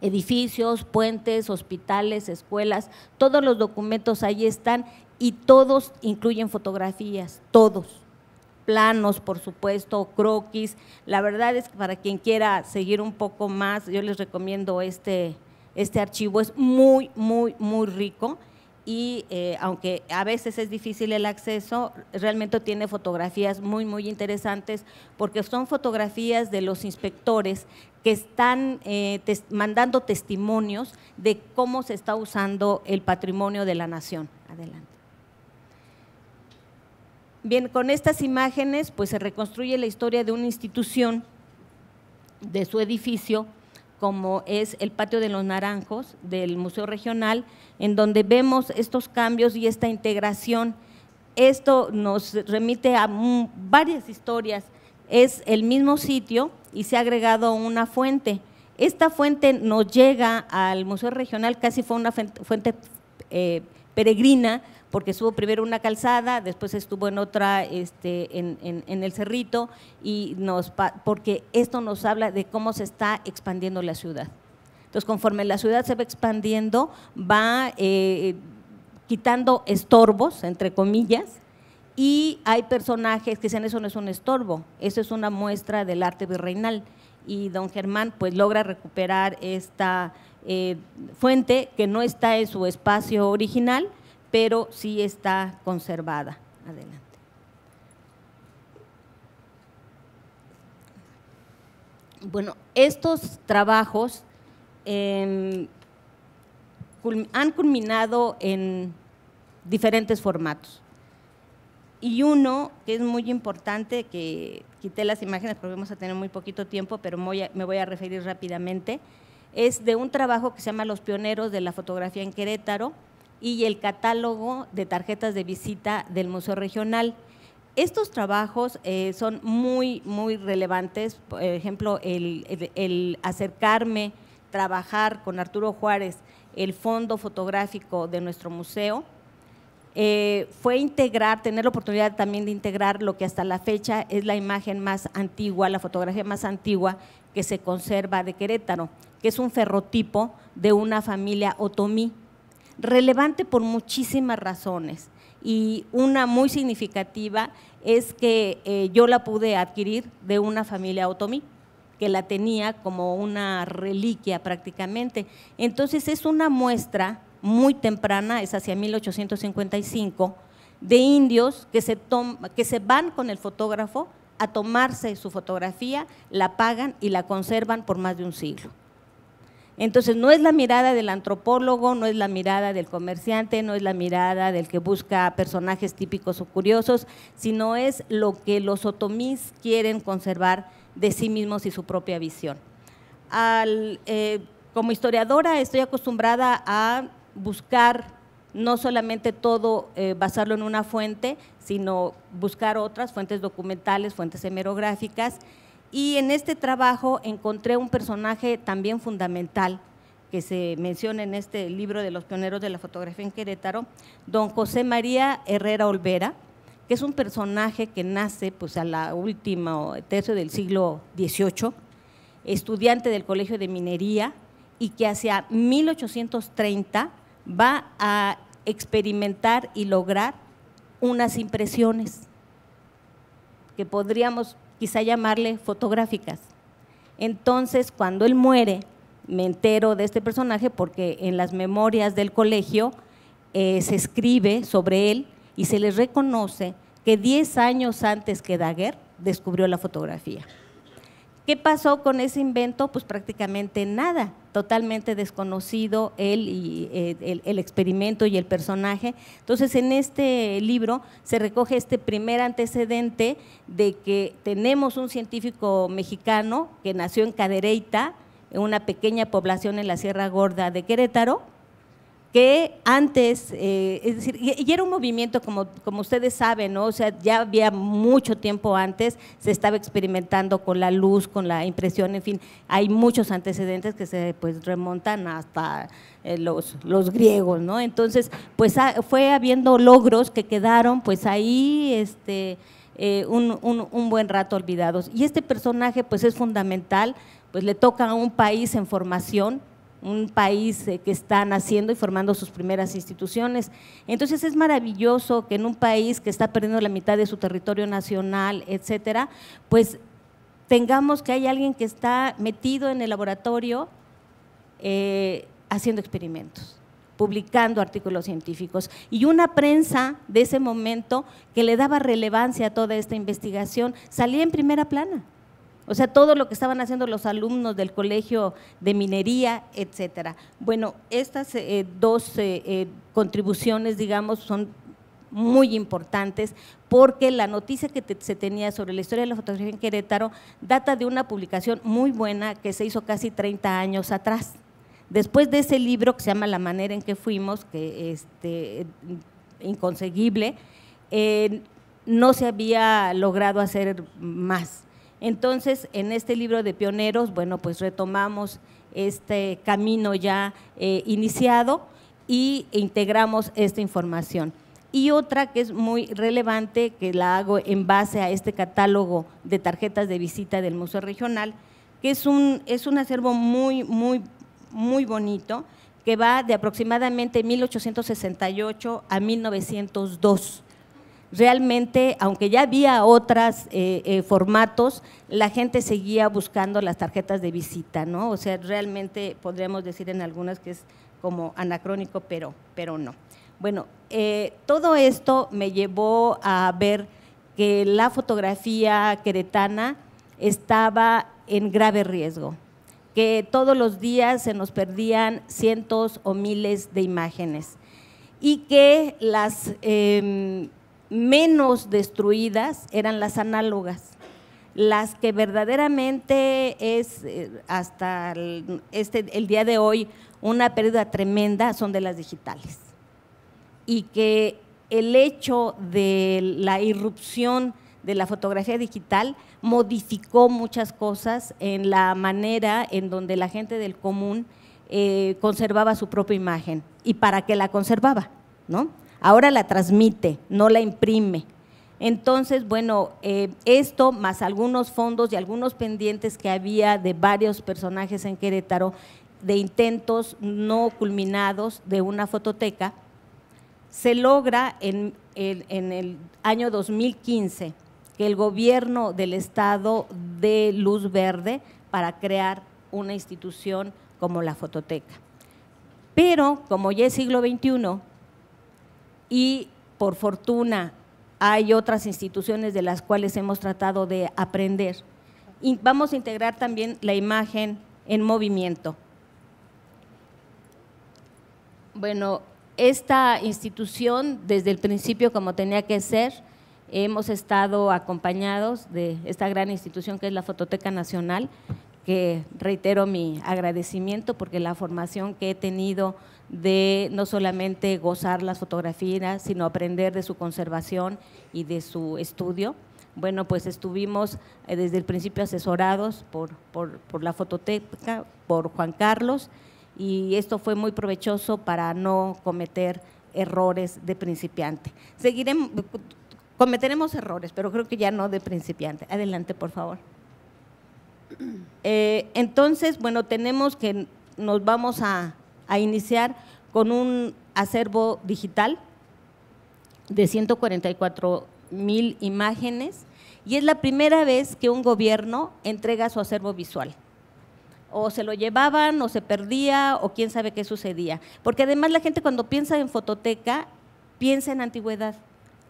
edificios, puentes, hospitales, escuelas, todos los documentos ahí están y todos incluyen fotografías, todos planos, por supuesto, croquis. La verdad es que para quien quiera seguir un poco más, yo les recomiendo este, este archivo. Es muy, muy, muy rico y eh, aunque a veces es difícil el acceso, realmente tiene fotografías muy, muy interesantes porque son fotografías de los inspectores que están eh, mandando testimonios de cómo se está usando el patrimonio de la nación. Adelante. Bien, con estas imágenes pues se reconstruye la historia de una institución, de su edificio, como es el patio de los naranjos del Museo Regional, en donde vemos estos cambios y esta integración. Esto nos remite a varias historias. Es el mismo sitio y se ha agregado una fuente. Esta fuente nos llega al Museo Regional, casi fue una fuente eh, peregrina, porque estuvo primero una calzada, después estuvo en otra, este, en, en, el cerrito, y nos, porque esto nos habla de cómo se está expandiendo la ciudad. Entonces, conforme la ciudad se va expandiendo, va eh, quitando estorbos, entre comillas, y hay personajes que dicen, eso no es un estorbo, eso es una muestra del arte virreinal. Y don Germán pues logra recuperar esta eh, fuente que no está en su espacio original, pero sí está conservada. Adelante. Bueno, estos trabajos em, han culminado en diferentes formatos. Y uno que es muy importante, que quité las imágenes porque vamos a tener muy poquito tiempo, pero me voy a referir rápidamente, es de un trabajo que se llama Los Pioneros de la Fotografía en Querétaro, y el catálogo de tarjetas de visita del Museo Regional. Estos trabajos eh, son muy, muy relevantes. Por ejemplo, el, acercarme, trabajar con Arturo Juárez el fondo fotográfico de nuestro museo, eh, fue integrar, tener la oportunidad también de integrar lo que hasta la fecha es la imagen más antigua, la fotografía más antigua que se conserva de Querétaro, que es un ferrotipo de una familia otomí relevante por muchísimas razones y una muy significativa es que eh, yo la pude adquirir de una familia otomí que la tenía como una reliquia prácticamente. Entonces es una muestra muy temprana, es hacia 1855, de indios que se, que se van con el fotógrafo a tomarse su fotografía, la pagan y la conservan por más de un siglo. Entonces, no es la mirada del antropólogo, no es la mirada del comerciante, no es la mirada del que busca personajes típicos o curiosos, sino es lo que los otomís quieren conservar de sí mismos y su propia visión. Eh, como historiadora estoy acostumbrada a buscar no solamente todo eh, basarlo en una fuente, sino buscar otras fuentes documentales, fuentes hemerográficas y en este trabajo encontré un personaje también fundamental que se menciona en este libro de los pioneros de la fotografía en Querétaro, don José María Herrera Olvera, que es un personaje que nace pues, a la última tercio del siglo XVIII, estudiante del Colegio de Minería y que hacia 1830 va a experimentar y lograr unas impresiones que podríamos quizá llamarle fotográficas. Entonces, cuando él muere, me entero de este personaje porque en las memorias del colegio eh, se escribe sobre él y se le reconoce que 10 años antes que Daguerre descubrió la fotografía. ¿Qué pasó con ese invento? Pues prácticamente nada totalmente desconocido él y eh, el, el, experimento y el personaje. Entonces, en este libro se recoge este primer antecedente de que tenemos un científico mexicano que nació en Cadereyta, en una pequeña población en la Sierra Gorda de Querétaro, que antes, eh, es decir, y, era un movimiento como, como ustedes saben, ¿no? O sea, ya había mucho tiempo antes, se estaba experimentando con la luz, con la impresión, en fin, hay muchos antecedentes que se pues remontan hasta eh, los, los griegos, ¿no? Entonces, pues fue habiendo logros que quedaron pues ahí, este… Eh, un, un, buen rato olvidados. Y este personaje pues es fundamental, pues le toca a un país en formación, un país eh, que está naciendo y formando sus primeras instituciones. Entonces es maravilloso que en un país que está perdiendo la mitad de su territorio nacional, etcétera, pues tengamos que hay alguien que está metido en el laboratorio eh, haciendo experimentos publicando artículos científicos y una prensa de ese momento que le daba relevancia a toda esta investigación salía en primera plana o sea, todo lo que estaban haciendo los alumnos del colegio de minería, etcétera. Bueno, estas eh, dos eh, eh, contribuciones, digamos, son muy importantes porque la noticia que se tenía sobre la historia de la fotografía en Querétaro data de una publicación muy buena que se hizo casi 30 años atrás. Después de ese libro que se llama La manera en que fuimos, que este inconseguible, no se había logrado hacer más. Entonces, en este libro de pioneros, bueno, pues retomamos este camino ya eh, iniciado y e integramos esta información. Y otra que es muy relevante, que la hago en base a este catálogo de tarjetas de visita del Museo Regional, que es un, es un acervo muy, muy, muy bonito, que va de aproximadamente 1868 a 1902 realmente, aunque ya había otros eh, eh, formatos, la gente seguía buscando las tarjetas de visita, ¿no? O sea, realmente podríamos decir en algunas que es como anacrónico, pero, pero no. Bueno, eh, todo esto me llevó a ver que la fotografía queretana estaba en grave riesgo, que todos los días se nos perdían cientos o miles de imágenes y que las em, menos destruidas eran las análogas, las que verdaderamente es eh, hasta el, este, el día de hoy una pérdida tremenda son de las digitales. Y que el hecho de la irrupción de la fotografía digital modificó muchas cosas en la manera en donde la gente del común eh, conservaba su propia imagen y para qué la conservaba, ¿no? Ahora la transmite, no la imprime. Entonces, bueno, eh, esto más algunos fondos y algunos pendientes que había de varios personajes en Querétaro, de intentos no culminados de una fototeca, se logra en, en el año 2015 que el gobierno del estado dé luz verde para crear una institución como la fototeca. Pero como ya es siglo XXI, y por fortuna hay otras instituciones de las cuales hemos tratado de aprender. Y vamos a integrar también la imagen en movimiento. Bueno, esta institución desde el principio como tenía que ser, hemos estado acompañados de esta gran institución que es la Fototeca Nacional, que reitero mi agradecimiento porque la formación que he tenido de no solamente gozar las fotografías, sino aprender de su conservación y de su estudio. Bueno, pues estuvimos eh, desde el principio asesorados por, la fototeca, por Juan Carlos, y esto fue muy provechoso para no cometer errores de principiante. Seguiremos, cometeremos errores, pero creo que ya no de principiante. Adelante, por favor. Eh, entonces, bueno, tenemos que nos vamos a, a iniciar con un acervo digital de 144 mil imágenes y es la primera vez que un gobierno entrega su acervo visual. O se lo llevaban, o se perdía, o quién sabe qué sucedía. Porque además la gente cuando piensa en fototeca, piensa en antigüedad.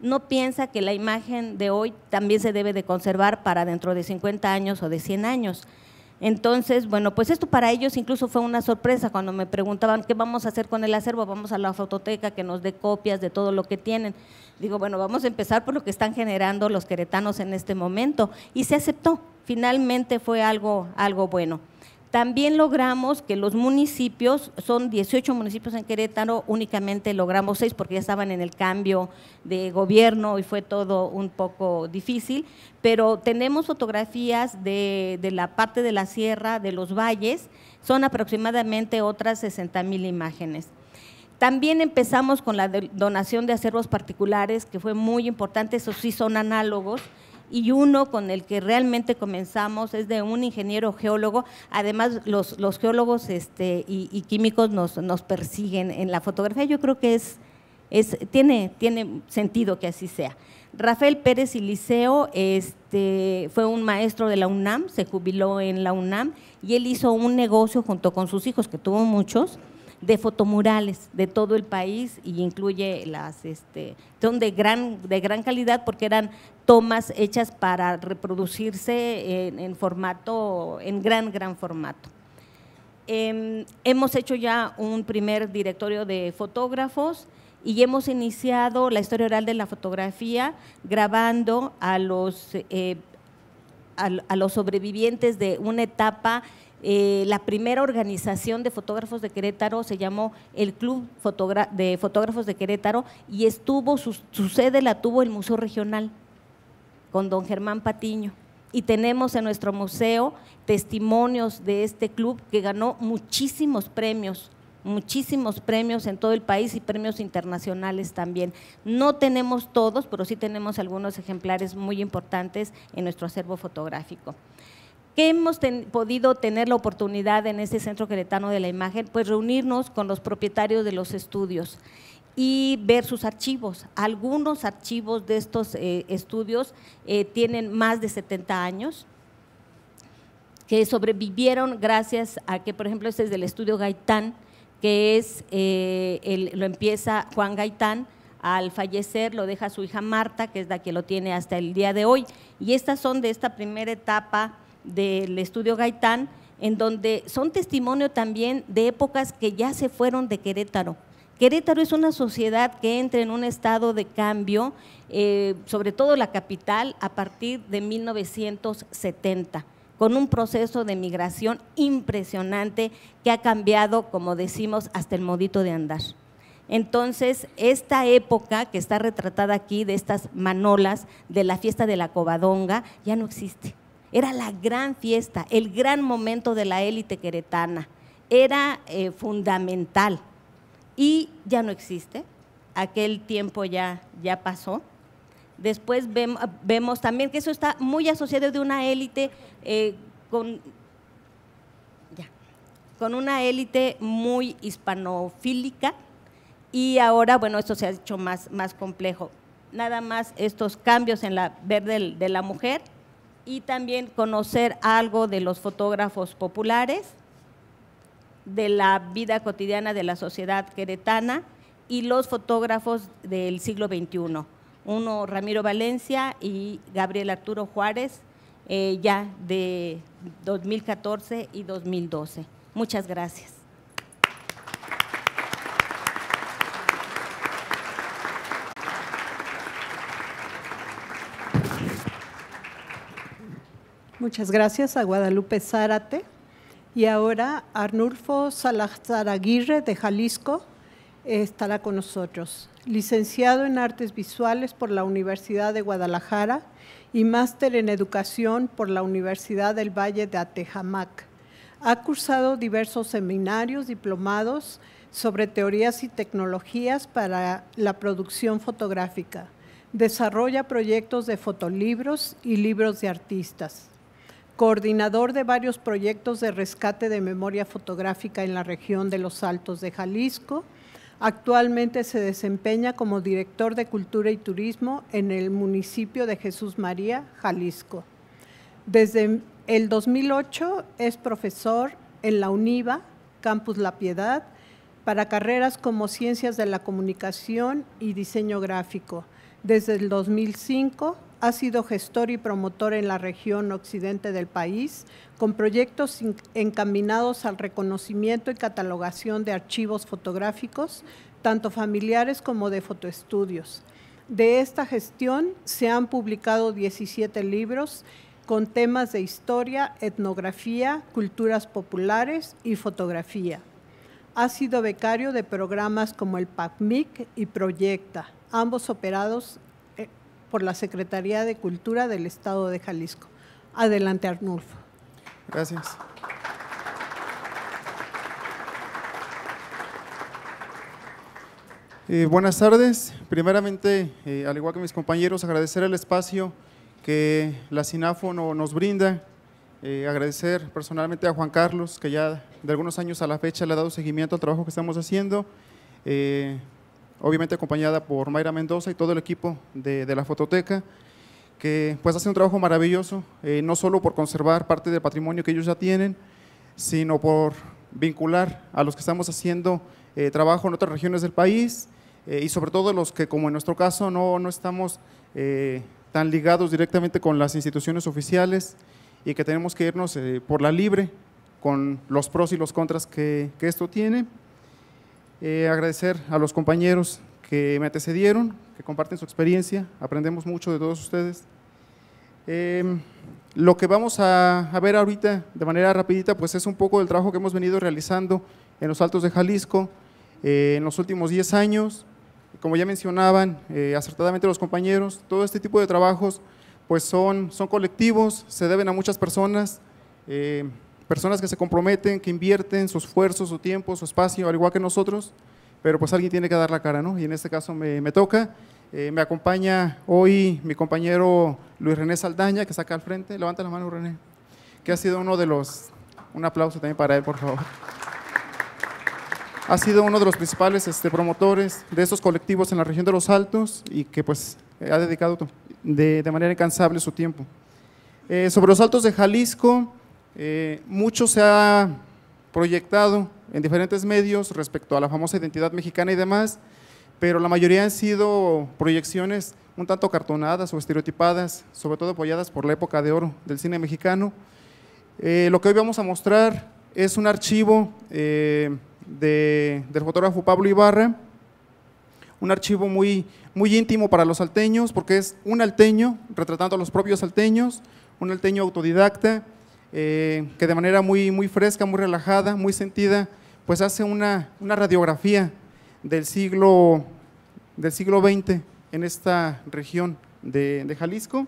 No piensa que la imagen de hoy también se debe de conservar para dentro de 50 años o de 100 años. Entonces, bueno, pues esto para ellos incluso fue una sorpresa cuando me preguntaban qué vamos a hacer con el acervo, vamos a la fototeca que nos dé copias de todo lo que tienen. Digo, bueno, vamos a empezar por lo que están generando los queretanos en este momento. Y se aceptó, finalmente fue algo, algo bueno. También logramos que los municipios, son 18 municipios en Querétaro, únicamente logramos seis, porque ya estaban en el cambio de gobierno y fue todo un poco difícil, pero tenemos fotografías de, de la parte de la sierra, de los valles, son aproximadamente otras 60 mil imágenes. También empezamos con la donación de acervos particulares, que fue muy importante, esos sí son análogos, y uno con el que realmente comenzamos es de un ingeniero geólogo. Además, los, geólogos este, y, químicos nos, persiguen en la fotografía. Yo creo que es, tiene, tiene sentido que así sea. Rafael Pérez Iliseo este, fue un maestro de la UNAM, se jubiló en la UNAM y él hizo un negocio junto con sus hijos, que tuvo muchos, de fotomurales de todo el país y incluye las, este, son de gran, de gran calidad porque eran tomas hechas para reproducirse en, formato, en gran, gran formato. Em, hemos hecho ya un primer directorio de fotógrafos y hemos iniciado la historia oral de la fotografía grabando a los, eh, a los sobrevivientes de una etapa eh, la primera organización de fotógrafos de Querétaro se llamó el Club de Fotógrafos de Querétaro y estuvo, su, sede la tuvo el Museo Regional con don Germán Patiño. Y tenemos en nuestro museo testimonios de este club que ganó muchísimos premios, muchísimos premios en todo el país y premios internacionales también. No tenemos todos, pero sí tenemos algunos ejemplares muy importantes en nuestro acervo fotográfico. ¿Qué hemos podido tener la oportunidad en este Centro Queretano de la Imagen? Pues reunirnos con los propietarios de los estudios y ver sus archivos. Algunos archivos de estos eh, estudios eh, tienen más de 70 años, que sobrevivieron gracias a que, por ejemplo, este es del estudio Gaitán, que es, eh, lo empieza Juan Gaitán, al fallecer lo deja su hija Marta, que es la que lo tiene hasta el día de hoy. Y estas son de esta primera etapa del estudio Gaitán, en donde son testimonio también de épocas que ya se fueron de Querétaro. Querétaro es una sociedad que entra en un estado de cambio, eh, sobre todo la capital, a partir de 1970 con un proceso de migración impresionante que ha cambiado, como decimos, hasta el modito de andar. Entonces, esta época que está retratada aquí de estas manolas, de la fiesta de la covadonga ya no existe. Era la gran fiesta, el gran momento de la élite queretana. Era eh, fundamental y ya no existe. Aquel tiempo ya, ya pasó. Después vemos también que eso está muy asociado de una élite eh, con, con una élite muy hispanofílica y ahora, bueno, esto se ha hecho más, complejo. Nada más estos cambios en la verde de la mujer y también conocer algo de los fotógrafos populares, de la vida cotidiana de la sociedad queretana y los fotógrafos del siglo XXI. Uno, Ramiro Valencia y Gabriel Arturo Juárez, eh, ya de 2014 y 2012. Muchas gracias. Muchas gracias a Guadalupe Zárate y ahora Arnulfo Salazar Aguirre de Jalisco estará con nosotros. Licenciado en Artes Visuales por la Universidad de Guadalajara y máster en Educación por la Universidad del Valle de Atejamac. Ha cursado diversos seminarios, diplomados sobre teorías y tecnologías para la producción fotográfica. Desarrolla proyectos de fotolibros y libros de artistas coordinador de varios proyectos de rescate de memoria fotográfica en la región de los Altos de Jalisco. Actualmente se desempeña como director de Cultura y Turismo en el municipio de Jesús María, Jalisco. Desde el 2008 es profesor en la UNIVA, Campus La Piedad, para carreras como Ciencias de la Comunicación y Diseño Gráfico. Desde el 2005 ha sido gestor y promotor en la región occidente del país, con proyectos encaminados al reconocimiento y catalogación de archivos fotográficos, tanto familiares como de fotoestudios. De esta gestión se han publicado 17 libros con temas de historia, etnografía, culturas populares y fotografía. Ha sido becario de programas como el PACMIC y Proyecta, ambos operados por la Secretaría de Cultura del Estado de Jalisco. Adelante, Arnulfo. Gracias. Eh, buenas tardes. Primeramente, eh, al igual que mis compañeros, agradecer el espacio que la SINAFO nos brinda. Eh, agradecer personalmente a Juan Carlos, que ya de algunos años a la fecha le ha dado seguimiento al trabajo que estamos haciendo obviamente acompañada por Mayra Mendoza y todo el equipo de, la fototeca, que pues hace un trabajo maravilloso, eh, no solo por conservar parte del patrimonio que ellos ya tienen, sino por vincular a los que estamos haciendo eh, trabajo en otras regiones del país eh, y sobre todo los que, como en nuestro caso, no, estamos tan ligados directamente con las instituciones oficiales y que tenemos que irnos por la libre con los pros y los contras que, que esto tiene. Eh, agradecer a los compañeros que me antecedieron, que comparten su experiencia, aprendemos mucho de todos ustedes. Em, lo que vamos a, ver ahorita de manera rapidita, pues es un poco del trabajo que hemos venido realizando en los Altos de Jalisco eh, en los últimos 10 años. Como ya mencionaban eh, acertadamente los compañeros, todo este tipo de trabajos pues son, son colectivos, se deben a muchas personas. Em, personas que se comprometen, que invierten su esfuerzo, su tiempo, su espacio, al igual que nosotros, pero pues alguien tiene que dar la cara, ¿no? Y en este caso me, toca. Eh, me acompaña hoy mi compañero Luis René Saldaña, que está acá al frente. Levanta la mano, René, que ha sido uno de los... Un aplauso también para él, por favor. Ha sido uno de los principales este, promotores de estos colectivos en la región de Los Altos y que pues ha dedicado de, manera incansable su tiempo. Eh, sobre los Altos de Jalisco, eh, mucho se ha proyectado en diferentes medios respecto a la famosa identidad mexicana y demás, pero la mayoría han sido proyecciones un tanto cartonadas o estereotipadas, sobre todo apoyadas por la época de oro del cine mexicano. Eh, lo que hoy vamos a mostrar es un archivo eh, del fotógrafo Pablo Ibarra, un archivo muy, muy íntimo para los alteños porque es un alteño retratando a los propios alteños, un alteño autodidacta, eh, que de manera muy, muy fresca, muy relajada, muy sentida, pues hace una, radiografía del siglo, del siglo XX en esta región de, Jalisco.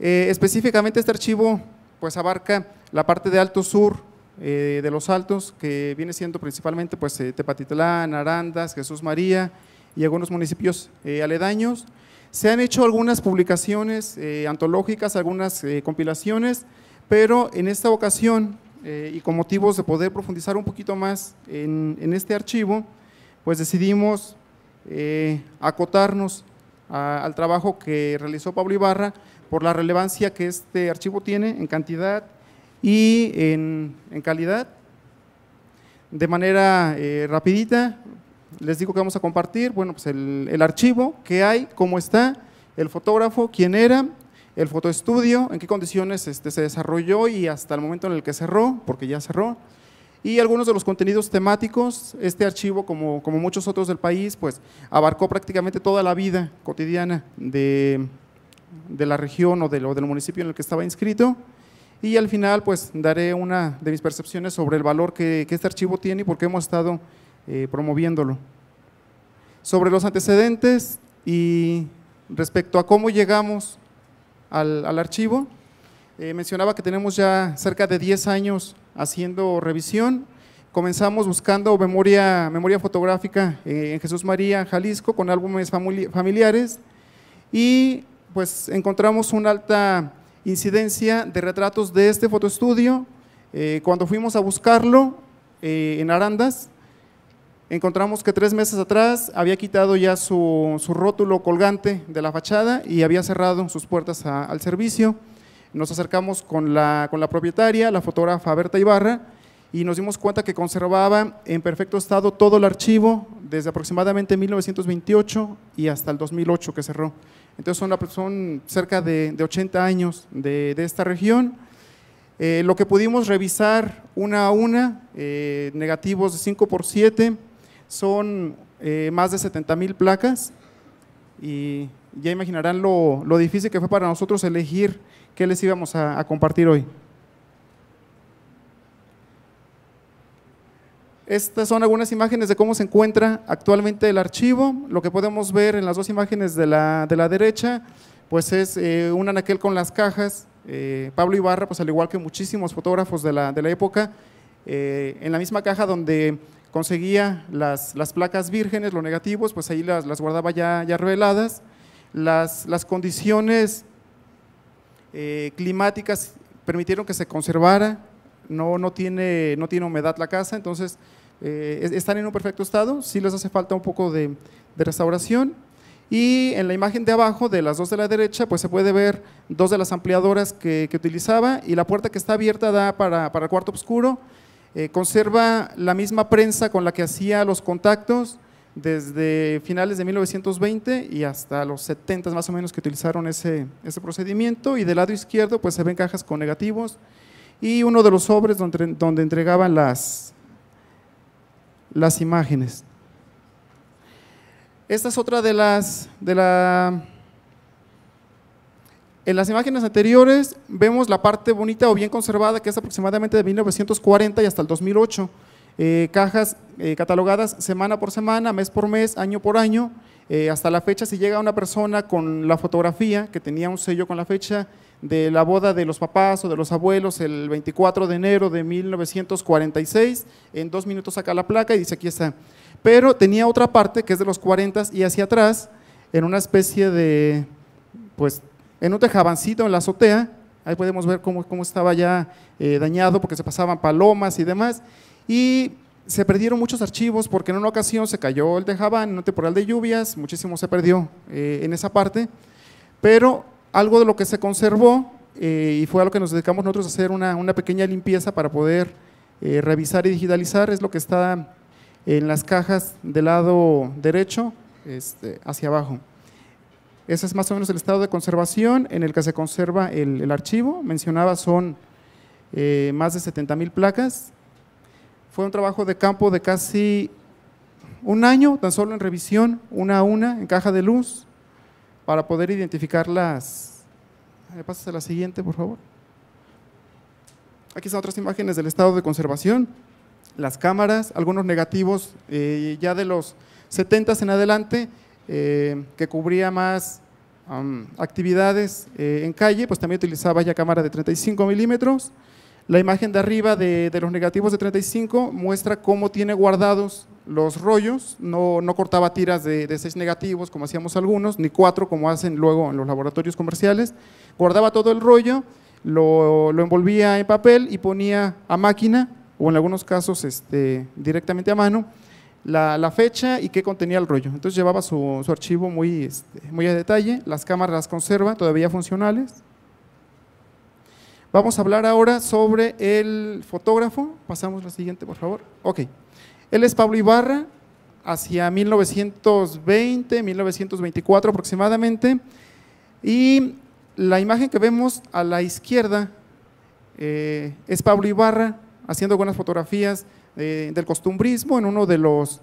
Eh, específicamente este archivo pues abarca la parte de Alto Sur, eh, de los Altos, que viene siendo principalmente pues, Tepatitlán, Arandas, Jesús María y algunos municipios aledaños. Se han hecho algunas publicaciones eh, antológicas, algunas eh, compilaciones, pero en esta ocasión eh, y con motivos de poder profundizar un poquito más en, este archivo, pues decidimos acotarnos al trabajo que realizó Pablo Ibarra por la relevancia que este archivo tiene en cantidad y en, en calidad. De manera rapidita les digo que vamos a compartir, bueno, pues el, archivo, qué hay, cómo está, el fotógrafo, quién era, el fotoestudio, en qué condiciones este, se desarrolló y hasta el momento en el que cerró, porque ya cerró, y algunos de los contenidos temáticos. Este archivo, como, como muchos otros del país, pues abarcó prácticamente toda la vida cotidiana de, la región o, de, del municipio en el que estaba inscrito. Y al final, pues daré una de mis percepciones sobre el valor que, que este archivo tiene y por qué hemos estado eh, promoviéndolo. Sobre los antecedentes y respecto a cómo llegamos al, archivo, eh, mencionaba que tenemos ya cerca de 10 años haciendo revisión. Comenzamos buscando memoria, memoria fotográfica eh, en Jesús María, Jalisco, con álbumes familiares y pues encontramos una alta incidencia de retratos de este fotoestudio. cuando fuimos a buscarlo en Arandas, encontramos que tres meses atrás había quitado ya su, rótulo colgante de la fachada y había cerrado sus puertas al servicio. Nos acercamos con la, con la propietaria, la fotógrafa Berta Ibarra, y nos dimos cuenta que conservaba en perfecto estado todo el archivo desde aproximadamente 1928 y hasta el 2008 que cerró. Entonces son, cerca de, 80 años de, esta región. Eh, lo que pudimos revisar una a una, eh, negativos de 5 por 7, son eh, más de 70 mil placas y ya imaginarán lo, difícil que fue para nosotros elegir qué les íbamos a, compartir hoy. Estas son algunas imágenes de cómo se encuentra actualmente el archivo. Lo que podemos ver en las dos imágenes de la, de la derecha, pues es eh, un anaquel con las cajas. Eh, Pablo Ibarra, pues al igual que muchísimos fotógrafos de la, época, en la misma caja donde conseguía las, placas vírgenes, los negativos, pues ahí las, las guardaba ya, ya reveladas. Las, condiciones eh, climáticas permitieron que se conservara, no, no, tiene, no tiene humedad la casa, entonces eh, están en un perfecto estado, sí les hace falta un poco de, restauración. Y en la imagen de abajo, de las dos de la derecha, pues se puede ver dos de las ampliadoras que, utilizaba y la puerta que está abierta da para, para el cuarto oscuro eh, conserva la misma prensa con la que hacía los contactos desde finales de 1920 y hasta los 70 más o menos que utilizaron ese, ese procedimiento y del lado izquierdo pues se ven cajas con negativos y uno de los sobres donde, donde entregaban las, las imágenes. Esta es otra de las, de la, en las imágenes anteriores vemos la parte bonita o bien conservada que es aproximadamente de 1940 y hasta el 2008. Eh, cajas eh, catalogadas semana por semana, mes por mes, año por año. Eh, hasta la fecha si llega una persona con la fotografía que tenía un sello con la fecha de la boda de los papás o de los abuelos el 24 de enero de 1946, en dos minutos saca la placa y dice aquí está. Pero tenía otra parte que es de los 40 y hacia atrás en una especie de pues en un tejabancito en la azotea, ahí podemos ver cómo, cómo estaba ya eh, dañado porque se pasaban palomas y demás, y se perdieron muchos archivos porque en una ocasión se cayó el tejabán en un temporal de lluvias, muchísimo se perdió eh, en esa parte, pero algo de lo que se conservó eh, y fue a lo que nos dedicamos nosotros a hacer una, pequeña limpieza para poder revisar y digitalizar, es lo que está en las cajas del lado derecho este, hacia abajo. Ese es más o menos el estado de conservación en el que se conserva el, archivo. Mencionaba, son eh, más de 70 mil placas. Fue un trabajo de campo de casi un año, tan solo en revisión, una a una, en caja de luz, para poder identificar las… Eh, pasas a la siguiente, por favor? Aquí están otras imágenes del estado de conservación, las cámaras, algunos negativos eh, ya de los 70 en adelante, que cubría más actividades eh, en calle, pues también utilizaba ya cámara de 35 milímetros. La imagen de arriba de, los negativos de 35 muestra cómo tiene guardados los rollos, no, no cortaba tiras de, de, seis negativos como hacíamos algunos, ni cuatro como hacen luego en los laboratorios comerciales, guardaba todo el rollo, lo, lo envolvía en papel y ponía a máquina o en algunos casos este, directamente a mano la, fecha y qué contenía el rollo. Entonces llevaba su, archivo muy, este, muy a detalle, las cámaras las conserva todavía funcionales. Vamos a hablar ahora sobre el fotógrafo. Pasamos la siguiente, por favor. Ok. Él es Pablo Ibarra, hacia 1920, 1924 aproximadamente. Y la imagen que vemos a la izquierda eh, es Pablo Ibarra haciendo buenas fotografías del costumbrismo en uno de los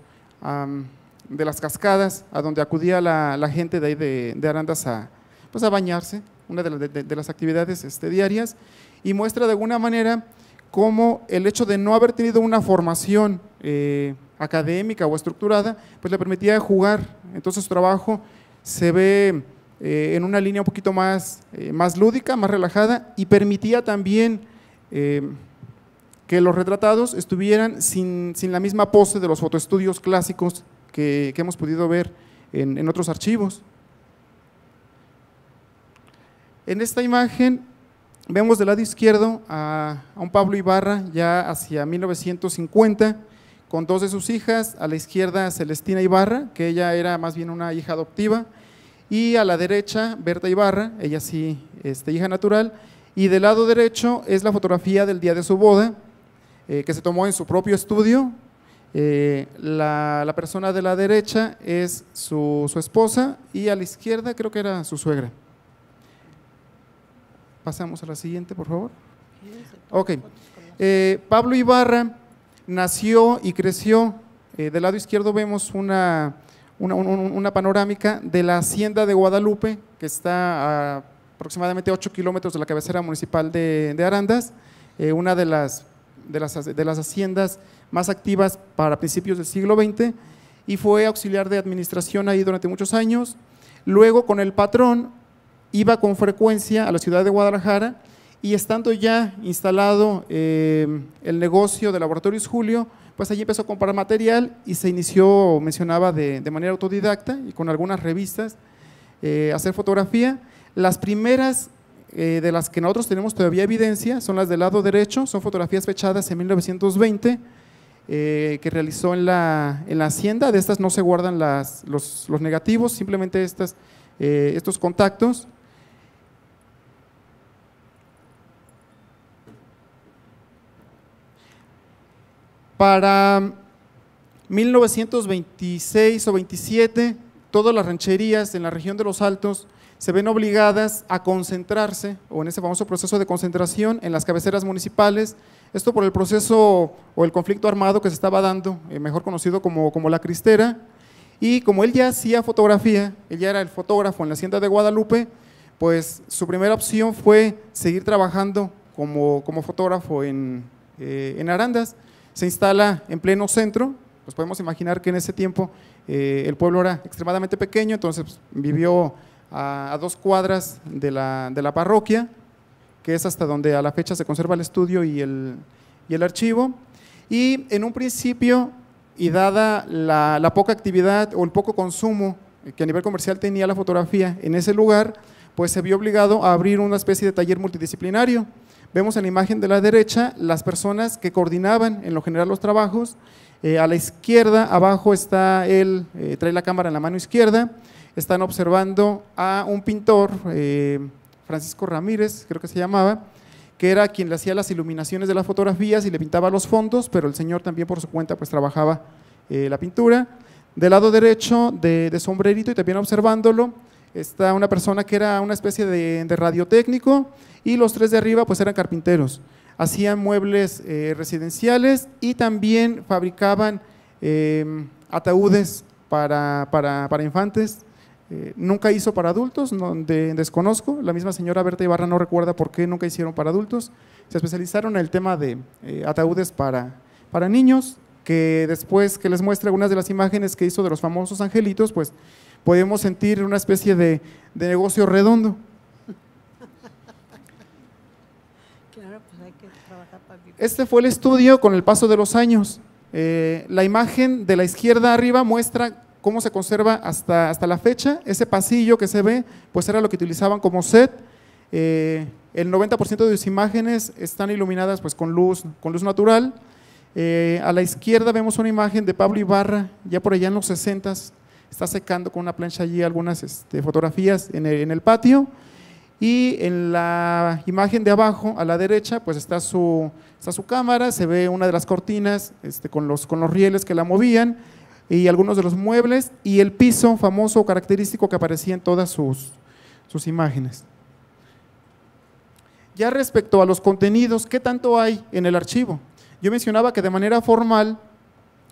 de las cascadas a donde acudía la, gente de ahí de, Arandas a, pues a bañarse, una de, las actividades este, diarias, y muestra de alguna manera cómo el hecho de no haber tenido una formación eh, académica o estructurada, pues le permitía jugar. Entonces su trabajo se ve eh, en una línea un poquito más, eh, más lúdica, más relajada y permitía también que los retratados estuvieran sin, la misma pose de los fotoestudios clásicos que, hemos podido ver en, otros archivos. En esta imagen vemos del lado izquierdo a, un Pablo Ibarra ya hacia 1950 con dos de sus hijas, a la izquierda Celestina Ibarra, que ella era más bien una hija adoptiva, y a la derecha Berta Ibarra, ella sí, este, hija natural, y del lado derecho es la fotografía del día de su boda, eh, que se tomó en su propio estudio. Eh, la, persona de la derecha es su, esposa y a la izquierda creo que era su suegra. Pasamos a la siguiente, por favor. Ok. Eh, Pablo Ibarra nació y creció. del lado izquierdo vemos una, una, panorámica de la hacienda de Guadalupe, que está a aproximadamente 8 kilómetros de la cabecera municipal de, Arandas, una de las de las, haciendas más activas para principios del siglo XX y fue auxiliar de administración ahí durante muchos años. Luego con el patrón iba con frecuencia a la ciudad de Guadalajara y estando ya instalado eh, el negocio de Laboratorios Julio, pues allí empezó a comprar material y se inició, mencionaba, de, manera autodidacta y con algunas revistas, eh, hacer fotografía. Las primeras eh, de las que nosotros tenemos todavía evidencia son las del lado derecho, son fotografías fechadas en 1920 eh, que realizó en la, hacienda, de estas no se guardan los, negativos, simplemente estas, eh, estos contactos. Para 1926 o 27, todas las rancherías en la región de los Altos se ven obligadas a concentrarse, o en ese famoso proceso de concentración, en las cabeceras municipales. Esto por el proceso o el conflicto armado que se estaba dando, eh, mejor conocido como, como la cristera. Y como él ya hacía fotografía, él ya era el fotógrafo en la hacienda de Guadalupe, pues su primera opción fue seguir trabajando como, como fotógrafo en, eh, Arandas. Se instala en pleno centro, pues podemos imaginar que en ese tiempo eh, el pueblo era extremadamente pequeño, entonces pues, vivió a, dos cuadras de la, parroquia, que es hasta donde a la fecha se conserva el estudio y el, archivo. Y en un principio, y dada la, poca actividad o el poco consumo que a nivel comercial tenía la fotografía en ese lugar, pues se vio obligado a abrir una especie de taller multidisciplinario. Vemos en la imagen de la derecha las personas que coordinaban en lo general los trabajos. Eh, a la izquierda, abajo está él, eh, trae la cámara en la mano izquierda, están observando a un pintor, eh, Francisco Ramírez, creo que se llamaba, que era quien le hacía las iluminaciones de las fotografías y le pintaba los fondos, pero el señor también por su cuenta pues trabajaba eh, la pintura. Del lado derecho, de, sombrerito y también observándolo, está una persona que era una especie de, radiotécnico y los tres de arriba pues eran carpinteros. Hacían muebles eh, residenciales y también fabricaban ataúdes para, para, para infantes eh, nunca hizo para adultos, no, desconozco. La misma señora Berta Ibarra no recuerda por qué nunca hicieron para adultos. Se especializaron en el tema de eh, ataúdes para, para niños, que después que les muestre algunas de las imágenes que hizo de los famosos angelitos, pues podemos sentir una especie de, negocio redondo. Pues este fue el estudio con el paso de los años. Eh, la imagen de la izquierda arriba muestra cómo se conserva hasta, hasta la fecha. Ese pasillo que se ve, pues era lo que utilizaban como set. Eh, el 90% de sus imágenes están iluminadas pues, con, luz, con luz natural. Eh, a la izquierda vemos una imagen de Pablo Ibarra, ya por allá en los 60 s está secando con una plancha allí algunas este, fotografías en el, en el, patio. Y en la imagen de abajo, a la derecha, pues está su, está su cámara, se ve una de las cortinas este, con, los, con los rieles que la movían y algunos de los muebles y el piso famoso característico que aparecía en todas sus, imágenes. Ya respecto a los contenidos, ¿qué tanto hay en el archivo? Yo mencionaba que de manera formal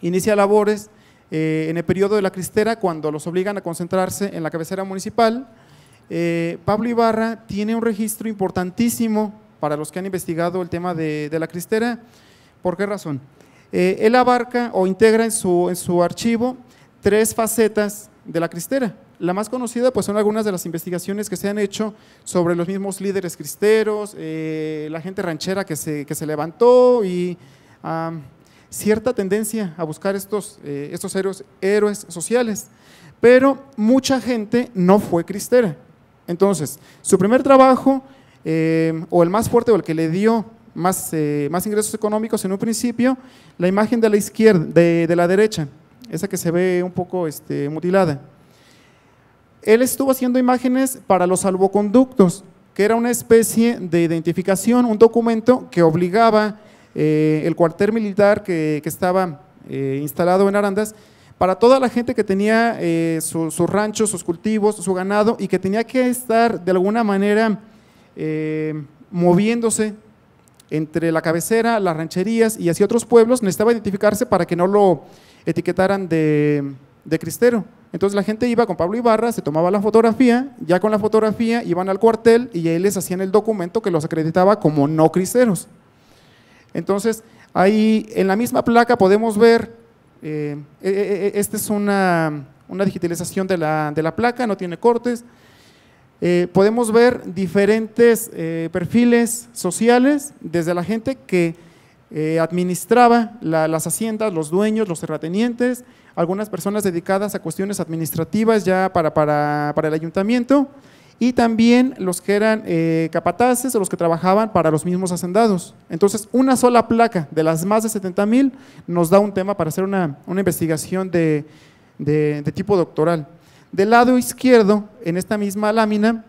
inicia labores eh, en el periodo de la cristera cuando los obligan a concentrarse en la cabecera municipal. Eh, Pablo Ibarra tiene un registro importantísimo para los que han investigado el tema de, de la cristera. ¿Por qué razón? Eh, él abarca o integra en su, en su archivo tres facetas de la cristera. La más conocida pues, son algunas de las investigaciones que se han hecho sobre los mismos líderes cristeros, eh, la gente ranchera que se, levantó y cierta tendencia a buscar estos, eh, estos héroes, héroes sociales. Pero mucha gente no fue cristera. Entonces, su primer trabajo, o el más fuerte o el que le dio más, eh, más ingresos económicos en un principio, la imagen de la izquierda, de, la derecha, esa que se ve un poco este, mutilada. Él estuvo haciendo imágenes para los salvoconductos, que era una especie de identificación, un documento que obligaba eh, el cuartel militar que, estaba eh, instalado en Arandas, para toda la gente que tenía sus ranchos, sus cultivos, su ganado y que tenía que estar de alguna manera moviéndose entre la cabecera, las rancherías y hacia otros pueblos, necesitaba identificarse para que no lo etiquetaran de, cristero. Entonces la gente iba con Pablo Ibarra, se tomaba la fotografía, ya con la fotografía iban al cuartel y ahí les hacían el documento que los acreditaba como no cristeros. Entonces, ahí en la misma placa podemos ver, eh, eh, eh, esta es una, digitalización de la, de la placa, no tiene cortes, eh, podemos ver diferentes eh, perfiles sociales, desde la gente que eh, administraba las haciendas, los dueños, los terratenientes, algunas personas dedicadas a cuestiones administrativas ya para, el ayuntamiento, y también los que eran capataces o los que trabajaban para los mismos hacendados. Entonces, una sola placa de las más de 70 mil nos da un tema para hacer una, investigación de tipo doctoral. Del lado izquierdo, en esta misma lámina,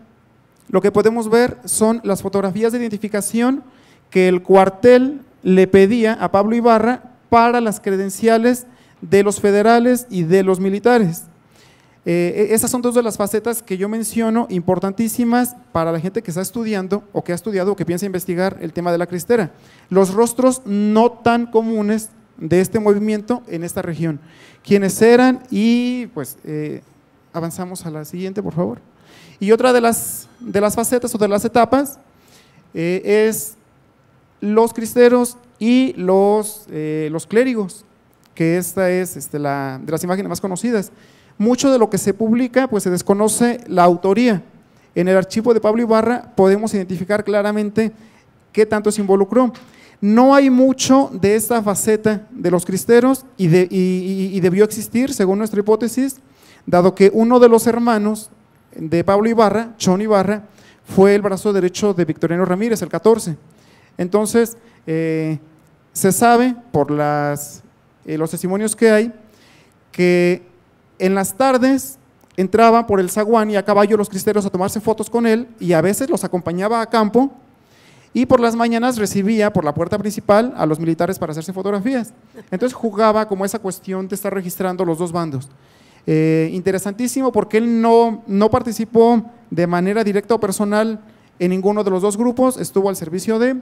lo que podemos ver son las fotografías de identificación que el cuartel le pedía a Pablo Ibarra para las credenciales de los federales y de los militares. Eh, e, esas son dos de las facetas que yo menciono importantísimas para la gente que está estudiando o que ha estudiado o que piensa investigar el tema de la cristera. Los rostros no tan comunes de este movimiento en esta región. Quienes eran y pues eh, avanzamos a la siguiente, por favor. Y otra de las, de las facetas o de las etapas eh, es los cristeros y los, eh, los clérigos, que esta es este, la, de las imágenes más conocidas. Mucho de lo que se publica, pues se desconoce la autoría. En el archivo de Pablo Ibarra podemos identificar claramente qué tanto se involucró. No hay mucho de esta faceta de los cristeros y, de, y debió existir, según nuestra hipótesis, dado que uno de los hermanos de Pablo Ibarra, Chon Ibarra, fue el brazo derecho de Victoriano Ramírez, el 14. Entonces, eh, se sabe por eh, los testimonios que hay que en las tardes entraba por el zaguán y a caballo los cristeros a tomarse fotos con él y a veces los acompañaba a campo y por las mañanas recibía por la puerta principal a los militares para hacerse fotografías. Entonces jugaba como esa cuestión de estar registrando los dos bandos. Eh, interesantísimo porque él no, no participó de manera directa o personal en ninguno de los dos grupos, estuvo al servicio de.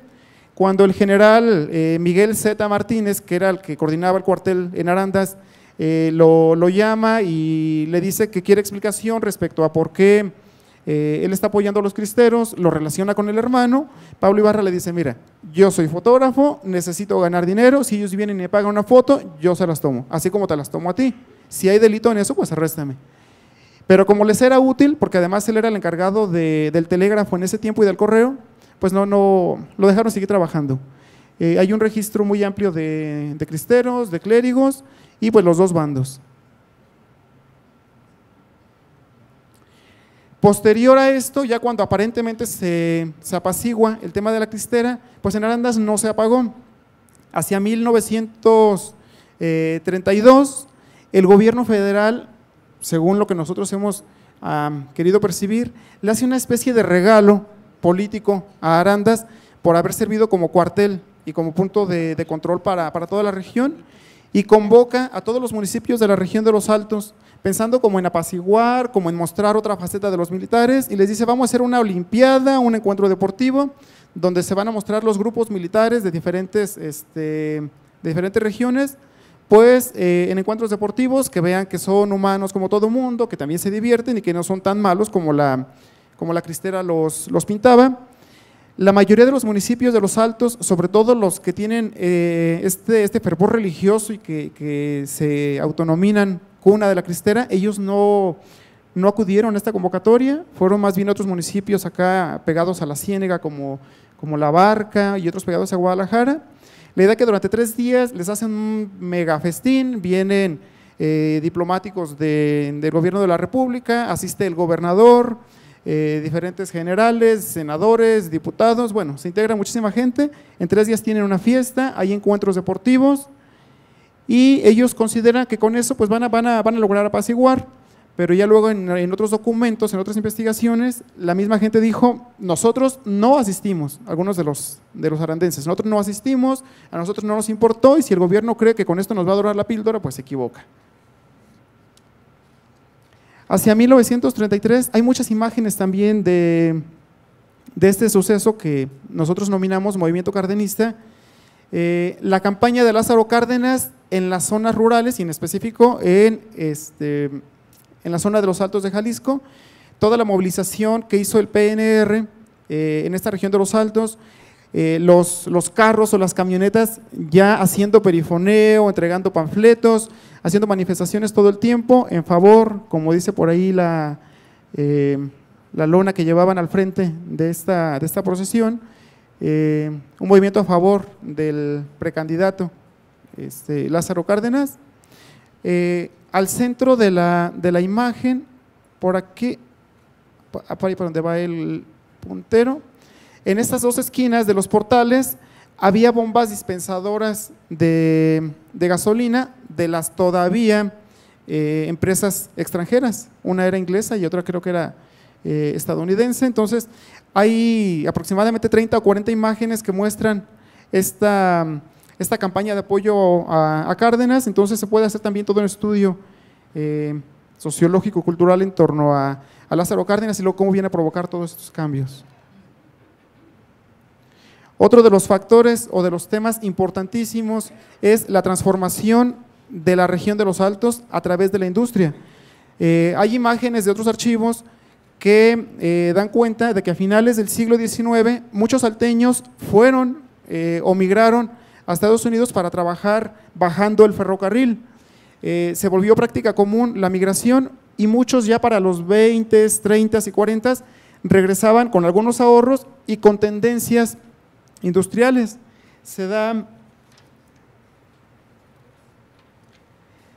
Cuando el general eh, Miguel Z. Martínez, que era el que coordinaba el cuartel en Arandas, eh, lo, llama y le dice que quiere explicación respecto a por qué él está apoyando a los cristeros, lo relaciona con el hermano. Pablo Ibarra le dice, mira, yo soy fotógrafo, necesito ganar dinero, si ellos vienen y me pagan una foto, yo se las tomo, así como te las tomo a ti. Si hay delito en eso, pues arréstame. Pero como les era útil, porque además él era el encargado del telégrafo en ese tiempo y del correo, pues no, no, lo dejaron seguir trabajando. Eh, hay un registro muy amplio de, cristeros, de clérigos y pues los dos bandos. Posterior a esto, ya cuando aparentemente se apacigua el tema de la cristera, pues en Arandas no se apagó. Hacia 1932 el gobierno federal, según lo que nosotros hemos querido percibir, le hace una especie de regalo político a Arandas por haber servido como cuartel y como punto de, control para, toda la región y convoca a todos los municipios de la región de los Altos, pensando como en apaciguar, como en mostrar otra faceta de los militares, y les dice, vamos a hacer una olimpiada, un encuentro deportivo, donde se van a mostrar los grupos militares de diferentes, este, de diferentes regiones, pues eh, en encuentros deportivos que vean que son humanos como todo mundo, que también se divierten y que no son tan malos como la, como la cristera los, pintaba. La mayoría de los municipios de los altos, sobre todo los que tienen eh, este, este, fervor religioso y que, se autonominan cuna de la cristera, ellos no, acudieron a esta convocatoria, fueron más bien otros municipios acá pegados a la Ciénega como, como La Barca y otros pegados a Guadalajara la idea es que durante tres días les hacen un mega festín, vienen eh, diplomáticos del gobierno de la República, asiste el gobernador, eh, diferentes generales, senadores, diputados, bueno, se integra muchísima gente, en tres días tienen una fiesta, hay encuentros deportivos y ellos consideran que con eso pues van a, van a lograr apaciguar. Pero ya luego en, otros documentos, en otras investigaciones, la misma gente dijo, nosotros no asistimos, algunos de los, de los arandenses, nosotros no asistimos, a nosotros no nos importó y si el gobierno cree que con esto nos va a durar la píldora, pues se equivoca. Hacia 1933 hay muchas imágenes también de, este suceso que nosotros nominamos movimiento cardenista, eh, la campaña de Lázaro Cárdenas en las zonas rurales y en específico en este, en la zona de los Altos de Jalisco, toda la movilización que hizo el PNR eh, en esta región de los Altos, eh, los, los carros o las camionetas ya haciendo perifoneo, entregando panfletos, haciendo manifestaciones todo el tiempo en favor, como dice por ahí la, eh, la lona que llevaban al frente de esta, de esta procesión, un movimiento a favor del precandidato este, Lázaro Cárdenas al centro de la, de la imagen, por aquí, para ah, donde va el puntero, en estas dos esquinas de los portales había bombas dispensadoras de, gasolina de las todavía eh, empresas extranjeras. Una era inglesa y otra creo que era eh, estadounidense. Entonces, hay aproximadamente 30 o 40 imágenes que muestran esta esta campaña de apoyo a, Cárdenas, entonces se puede hacer también todo un estudio eh, sociológico, cultural en torno a, Lázaro Cárdenas y luego cómo viene a provocar todos estos cambios. Otro de los factores o de los temas importantísimos es la transformación de la región de los Altos a través de la industria. Eh, hay imágenes de otros archivos que eh, dan cuenta de que a finales del siglo XIX muchos salteños fueron eh, o migraron a Estados Unidos para trabajar bajando el ferrocarril. Eh, se volvió práctica común la migración y muchos ya para los 20, 30 y 40 regresaban con algunos ahorros y con tendencias industriales. Se da,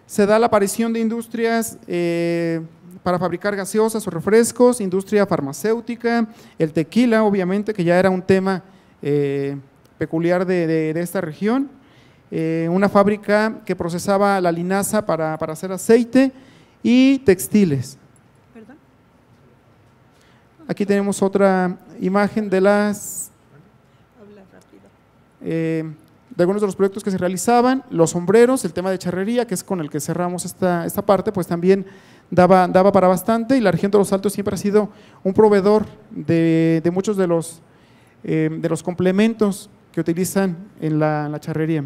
se da la aparición de industrias eh, para fabricar gaseosas o refrescos, industria farmacéutica, el tequila, obviamente, que ya era un tema eh, peculiar de, de, esta región. Eh, una fábrica que procesaba la linaza para, para hacer aceite y textiles. Aquí tenemos otra imagen de las eh, de algunos de los proyectos que se realizaban, los sombreros, el tema de charrería, que es con el que cerramos esta, esta parte, pues también daba, daba para bastante y la región de los Altos siempre ha sido un proveedor de, de muchos de los, eh, de los complementos que utilizan en la, charrería.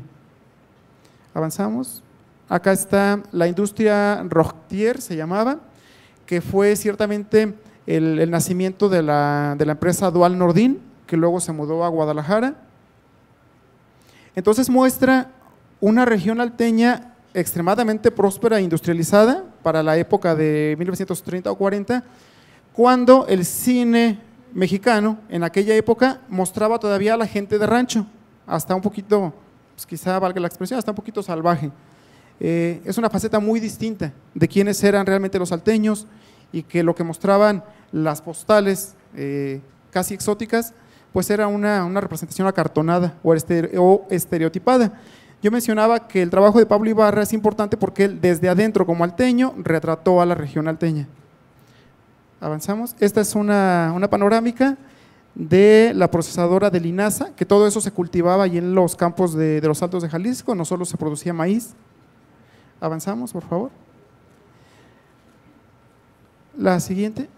Avanzamos. Acá está la industria Rochtier, se llamaba, que fue ciertamente el, nacimiento de la, de la, empresa Dual Nordin, que luego se mudó a Guadalajara. Entonces muestra una región alteña extremadamente próspera e industrializada para la época de 1930 o 40, cuando el cine mexicano en aquella época mostraba todavía a la gente de rancho, hasta un poquito, pues, quizá valga la expresión, hasta un poquito salvaje. Eh, es una faceta muy distinta de quienes eran realmente los alteños y que lo que mostraban las postales eh, casi exóticas, pues era una, representación acartonada o, este, o estereotipada. Yo mencionaba que el trabajo de Pablo Ibarra es importante porque él desde adentro como alteño retrató a la región alteña. Avanzamos. Esta es una, panorámica de la procesadora de linaza, que todo eso se cultivaba allí en los campos de, los Altos de Jalisco, no solo se producía maíz. Avanzamos, por favor. La siguiente.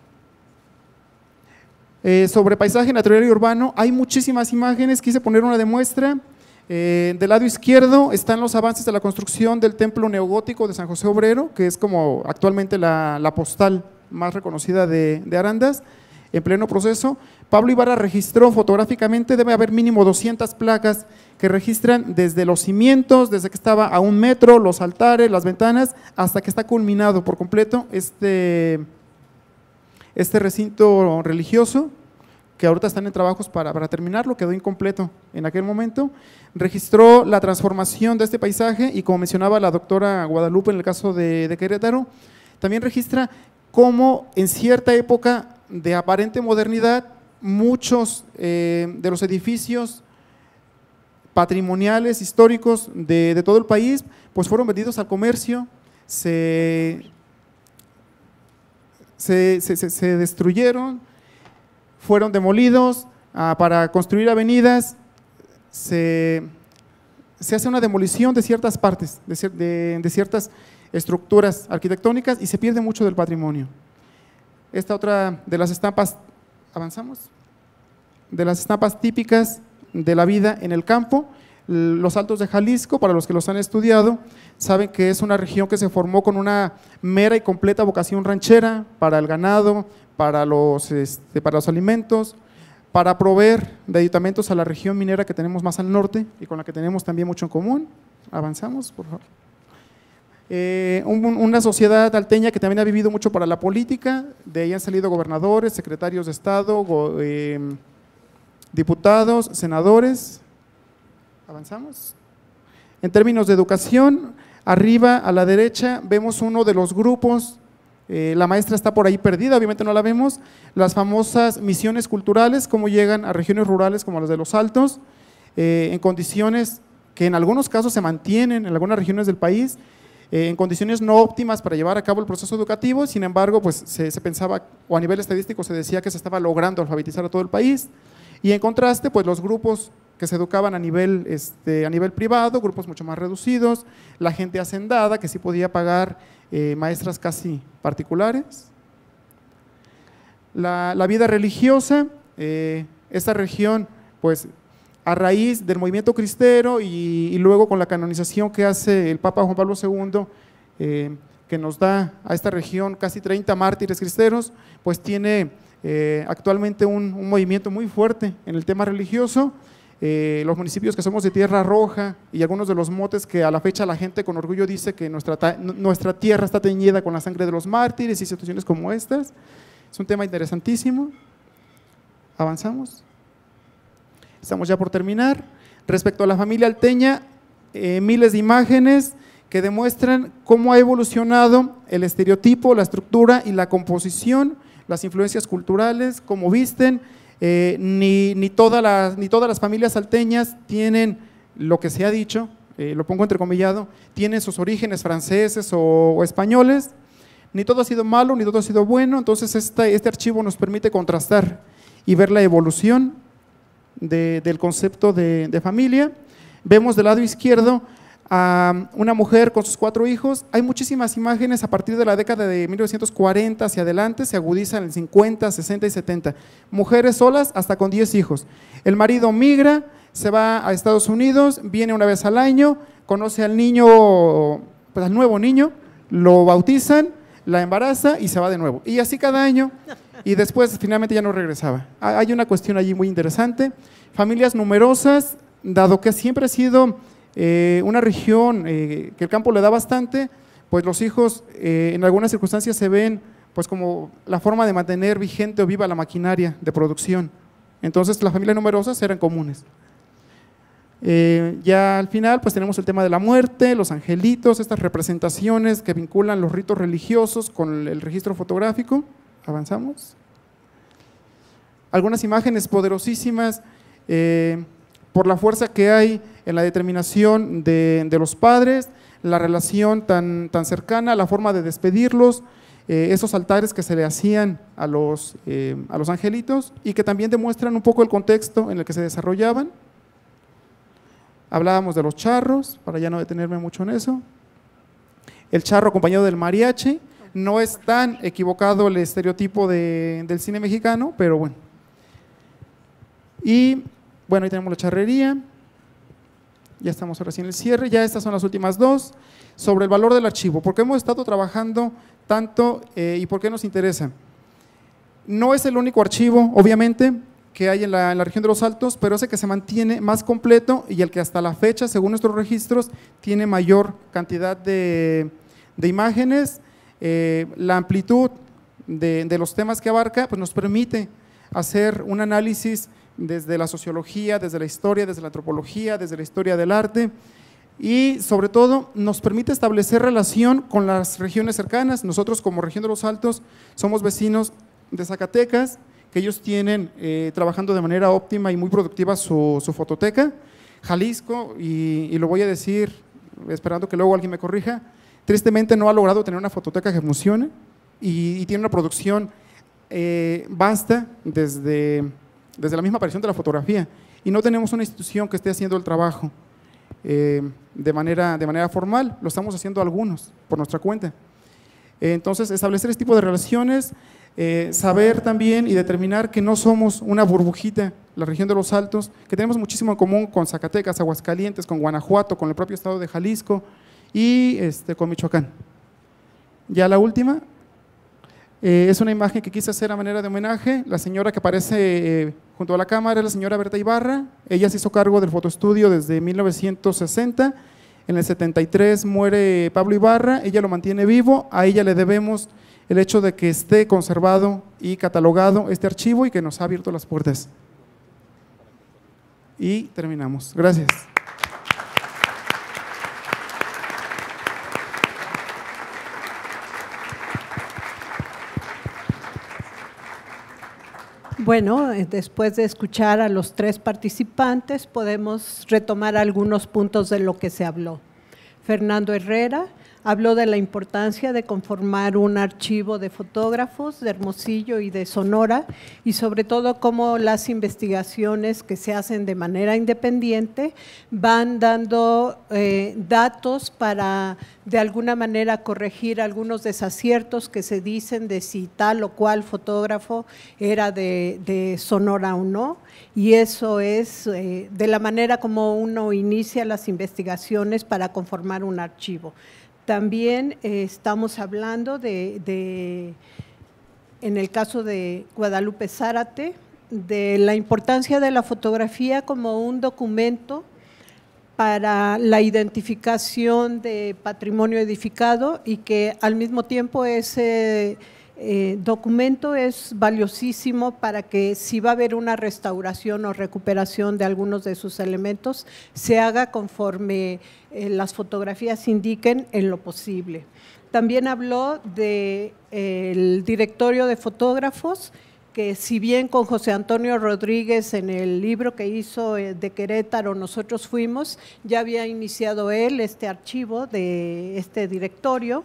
Eh, sobre paisaje natural y urbano, hay muchísimas imágenes, quise poner una de muestra. Eh, del lado izquierdo están los avances de la construcción del templo neogótico de San José Obrero, que es como actualmente la, la postal más reconocida de, Arandas, en pleno proceso. Pablo Ibarra registró fotográficamente, debe haber mínimo 200 placas que registran desde los cimientos, desde que estaba a un metro, los altares, las ventanas, hasta que está culminado por completo este, este recinto religioso, que ahorita están en trabajos para, para terminarlo, quedó incompleto en aquel momento. Registró la transformación de este paisaje y como mencionaba la doctora Guadalupe en el caso de Querétaro, también registra cómo en cierta época de aparente modernidad, muchos eh, de los edificios patrimoniales, históricos de, todo el país, pues fueron vendidos al comercio, se, destruyeron, fueron demolidos ah, para construir avenidas, se, hace una demolición de ciertas partes, de, de ciertas estructuras arquitectónicas y se pierde mucho del patrimonio. Esta otra de las estampas, avanzamos, de las estampas típicas de la vida en el campo, los Altos de Jalisco, para los que los han estudiado, saben que es una región que se formó con una mera y completa vocación ranchera para el ganado, para los, este, para los alimentos, para proveer de ayuntamientos a la región minera que tenemos más al norte y con la que tenemos también mucho en común. Avanzamos, por favor. Eh, una sociedad alteña que también ha vivido mucho para la política, de ahí han salido gobernadores, secretarios de Estado, eh, diputados, senadores. ¿Avanzamos? En términos de educación, arriba a la derecha vemos uno de los grupos, eh, la maestra está por ahí perdida, obviamente no la vemos, las famosas misiones culturales, cómo llegan a regiones rurales como las de los Altos, en condiciones que en algunos casos se mantienen en algunas regiones del país, eh, en condiciones no óptimas para llevar a cabo el proceso educativo, sin embargo, pues se, pensaba, o a nivel estadístico se decía que se estaba logrando alfabetizar a todo el país, y en contraste, pues los grupos que se educaban a nivel, este, a nivel privado, grupos mucho más reducidos, la gente hacendada que sí podía pagar eh, maestras casi particulares. La, vida religiosa, eh, esta región, pues a raíz del movimiento cristero y, luego con la canonización que hace el Papa Juan Pablo II, eh, que nos da a esta región casi 30 mártires cristeros, pues tiene eh, actualmente un, movimiento muy fuerte en el tema religioso. Eh, los municipios que somos de Tierra Roja y algunos de los motes que a la fecha la gente con orgullo dice que nuestra, nuestra tierra está teñida con la sangre de los mártires y situaciones como estas. Es un tema interesantísimo. Avanzamos. Estamos ya por terminar. Respecto a la familia alteña, eh, miles de imágenes que demuestran cómo ha evolucionado el estereotipo, la estructura y la composición, las influencias culturales, como visten. Eh, ni, ni todas las familias alteñas tienen lo que se ha dicho, eh, lo pongo entrecomillado, tienen sus orígenes franceses o, españoles. Ni todo ha sido malo, ni todo ha sido bueno. Entonces, este archivo nos permite contrastar y ver la evolución del concepto de, familia. Vemos del lado izquierdo a una mujer con sus cuatro hijos. Hay muchísimas imágenes a partir de la década de 1940 hacia adelante, se agudizan en 50, 60 y 70. Mujeres solas hasta con 10 hijos. El marido migra, se va a Estados Unidos, viene una vez al año, conoce al niño, pues, al nuevo niño, lo bautizan, la embaraza y se va de nuevo. Y así cada año y después finalmente ya no regresaba. Hay una cuestión allí muy interesante. Familias numerosas, dado que siempre ha sido eh, una región eh, que el campo le da bastante, pues los hijos eh, en algunas circunstancias se ven pues como la forma de mantener vigente o viva la maquinaria de producción. Entonces las familias numerosas eran comunes. ya al final, pues tenemos el tema de la muerte, los angelitos, estas representaciones que vinculan los ritos religiosos con el registro fotográfico. ¿Avanzamos? Algunas imágenes poderosísimas eh, por la fuerza que hay en la determinación de, los padres, la relación tan, tan, cercana, la forma de despedirlos, eh, esos altares que se le hacían a los, eh, a los angelitos y que también demuestran un poco el contexto en el que se desarrollaban. Hablábamos de los charros, para ya no detenerme mucho en eso. El charro acompañado del mariachi, no es tan equivocado el estereotipo del cine mexicano, pero bueno. Y bueno, ahí tenemos la charrería. Ya estamos ahora en el cierre. Ya estas son las últimas dos. Sobre el valor del archivo. ¿Por qué hemos estado trabajando tanto eh, y por qué nos interesa? No es el único archivo, obviamente, que hay en la, región de los Altos, pero es el que se mantiene más completo y el que hasta la fecha, según nuestros registros, tiene mayor cantidad de, de imágenes, eh, la amplitud de, los temas que abarca, pues nos permite hacer un análisis desde la sociología, desde la historia, desde la antropología, desde la historia del arte y sobre todo nos permite establecer relación con las regiones cercanas. Nosotros como región de los Altos somos vecinos de Zacatecas, que ellos tienen eh, trabajando de manera óptima y muy productiva su, fototeca. Jalisco, y, lo voy a decir esperando que luego alguien me corrija, Tristemente no ha logrado tener una fototeca que funcione y, tiene una producción eh, vasta desde, desde la misma aparición de la fotografía. Y no tenemos una institución que esté haciendo el trabajo eh, de, manera, de manera formal, lo estamos haciendo algunos por nuestra cuenta. Entonces, establecer este tipo de relaciones, eh, saber también y determinar que no somos una burbujita, la región de los Altos, que tenemos muchísimo en común con Zacatecas, Aguascalientes, con Guanajuato, con el propio estado de Jalisco, y este, con Michoacán. Ya la última, eh, es una imagen que quise hacer a manera de homenaje. La señora que aparece eh, junto a la cámara es la señora Berta Ibarra. Ella se hizo cargo del fotoestudio desde 1960. En el 73 muere Pablo Ibarra, ella lo mantiene vivo. A ella le debemos el hecho de que esté conservado y catalogado este archivo y que nos ha abierto las puertas. Y terminamos. Gracias. Bueno, eh, después de escuchar a los tres participantes, podemos retomar algunos puntos de lo que se habló. Fernando Herrera habló de la importancia de conformar un archivo de fotógrafos de Hermosillo y de Sonora y sobre todo cómo las investigaciones que se hacen de manera independiente van dando eh, datos para de alguna manera corregir algunos desaciertos que se dicen de si tal o cual fotógrafo era de, Sonora o no. Y eso es eh, de la manera como uno inicia las investigaciones para conformar un archivo. También eh, estamos hablando de, en el caso de Guadalupe Zárate, de la importancia de la fotografía como un documento para la identificación de patrimonio edificado y que al mismo tiempo es eh, documento es valiosísimo para que si va a haber una restauración o recuperación de algunos de sus elementos, se haga conforme eh, las fotografías indiquen en lo posible. También habló del de, eh, directorio de fotógrafos, que si bien con José Antonio Rodríguez en el libro que hizo eh, de Querétaro nosotros fuimos, ya había iniciado él este archivo de este directorio.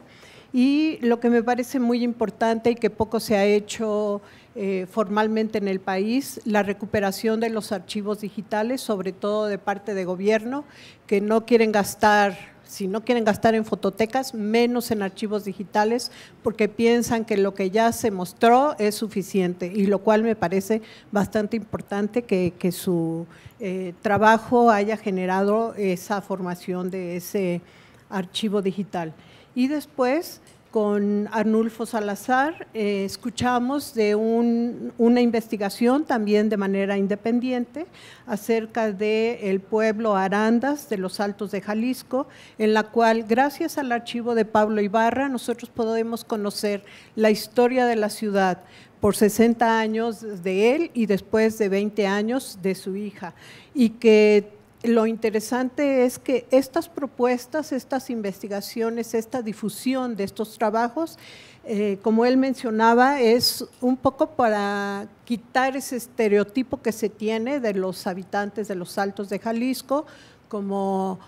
Y lo que me parece muy importante y que poco se ha hecho eh, formalmente en el país, la recuperación de los archivos digitales, sobre todo de parte de gobierno, que no quieren gastar, si no quieren gastar en fototecas, menos en archivos digitales, porque piensan que lo que ya se mostró es suficiente, y lo cual me parece bastante importante que, su eh, trabajo haya generado esa formación de ese archivo digital. Y después, con Arnulfo Salazar, eh, escuchamos de una investigación también de manera independiente acerca del pueblo Arandas de los Altos de Jalisco, en la cual, gracias al archivo de Pablo Ibarra, nosotros podemos conocer la historia de la ciudad por 60 años de él y después de 20 años de su hija, y que lo interesante es que estas propuestas, estas investigaciones, esta difusión de estos trabajos, eh, como él mencionaba, es un poco para quitar ese estereotipo que se tiene de los habitantes de los altos de Jalisco como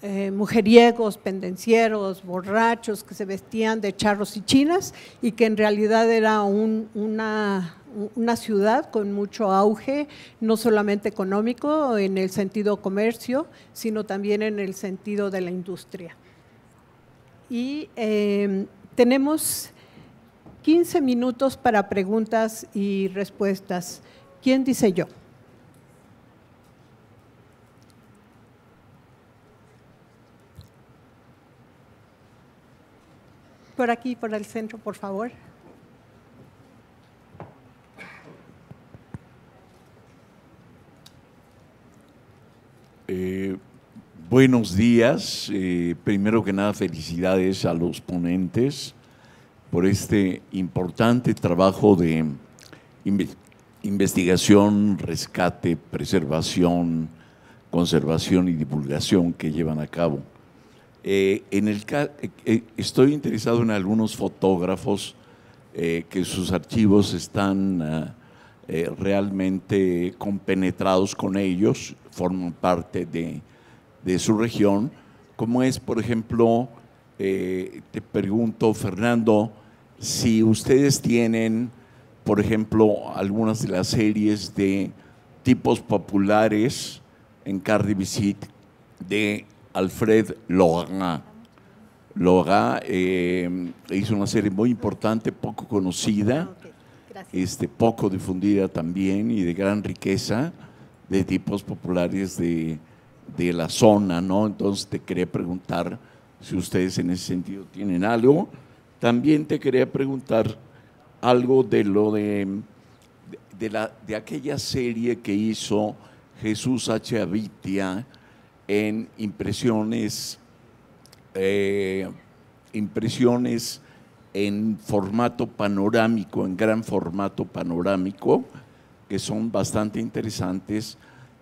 eh, mujeriegos, pendencieros, borrachos que se vestían de charros y chinas y que en realidad era una una ciudad con mucho auge, no solamente económico en el sentido comercio, sino también en el sentido de la industria. Y em, tenemos 15 minutos para preguntas y respuestas. ¿Quién dice yo? Por aquí, por el centro, por favor. Eh, buenos días. Eh, primero que nada, felicidades a los ponentes por este importante trabajo de investigación, rescate, preservación, conservación y divulgación que llevan a cabo. Eh, en el estoy interesado en algunos fotógrafos que sus archivos están ah, realmente compenetrados con ellos forman parte de, su región, como es, por ejemplo, eh, te pregunto, Fernando, si ustedes tienen, por ejemplo, algunas de las series de tipos populares en Cardi Visit de Alfred Loga. Loga eh, hizo una serie muy importante, poco conocida, ah, este, poco difundida también y de gran riqueza de tipos populares de, la zona, ¿no? Entonces te quería preguntar si ustedes en ese sentido tienen algo. También te quería preguntar algo de lo de, de, aquella serie que hizo Jesús H. Avitia en impresiones, eh, impresiones en formato panorámico, en gran formato panorámico, son bastante interesantes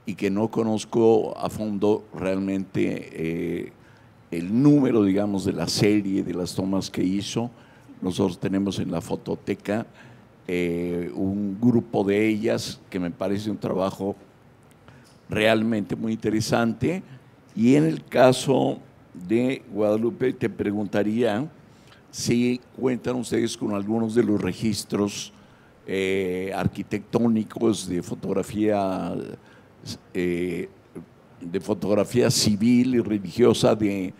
y que no conozco a fondo realmente eh, el número, digamos, de la serie, de las tomas que hizo. Nosotros tenemos en la fototeca eh, un grupo de ellas que me parece un trabajo realmente muy interesante. Y en el caso de Guadalupe, te preguntaría si cuentan ustedes con algunos de los registros eh, arquitectónicos, de fotografía, eh, de fotografía civil y religiosa de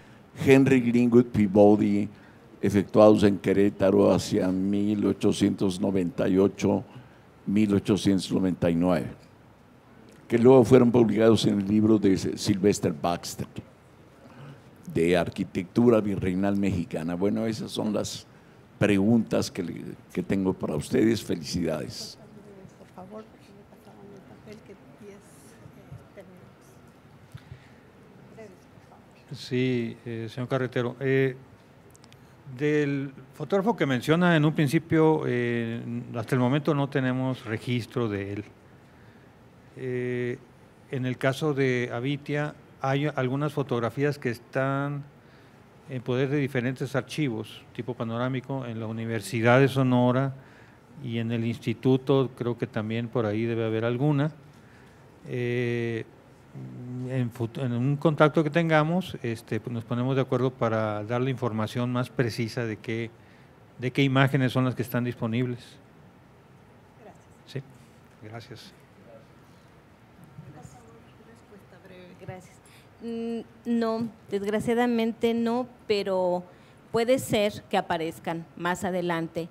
Henry Greenwood Peabody, efectuados en Querétaro hacia 1898-1899, que luego fueron publicados en el libro de Sylvester Baxter de arquitectura virreinal mexicana. Bueno, esas son las preguntas que, tengo para ustedes. Felicidades. Sí, eh, señor Carretero. Eh, del fotógrafo que menciona en un principio, eh, hasta el momento no tenemos registro de él. en el caso de Avitia, hay algunas fotografías que están en poder de diferentes archivos tipo panorámico en la Universidad de Sonora y en el instituto, creo que también por ahí debe haber alguna. Eh, en, un contacto que tengamos, este, pues nos ponemos de acuerdo para dar la información más precisa de qué, de qué imágenes son las que están disponibles. Sí, gracias. Mm, no, desgraciadamente no, pero puede ser que aparezcan más adelante,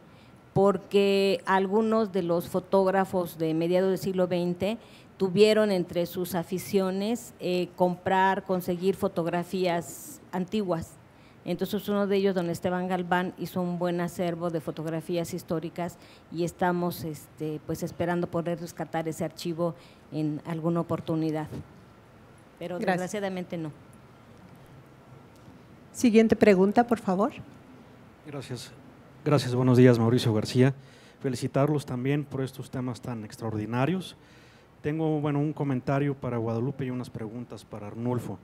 porque algunos de los fotógrafos de mediados del siglo XX tuvieron entre sus aficiones eh, comprar, conseguir fotografías antiguas. Entonces uno de ellos, don Esteban Galván, hizo un buen acervo de fotografías históricas y estamos este, pues esperando poder rescatar ese archivo en alguna oportunidad pero desgraciadamente no. Siguiente pregunta, por favor. Gracias. Gracias, buenos días, Mauricio García. Felicitarlos también por estos temas tan extraordinarios. Tengo bueno, un comentario para Guadalupe y unas preguntas para Arnulfo.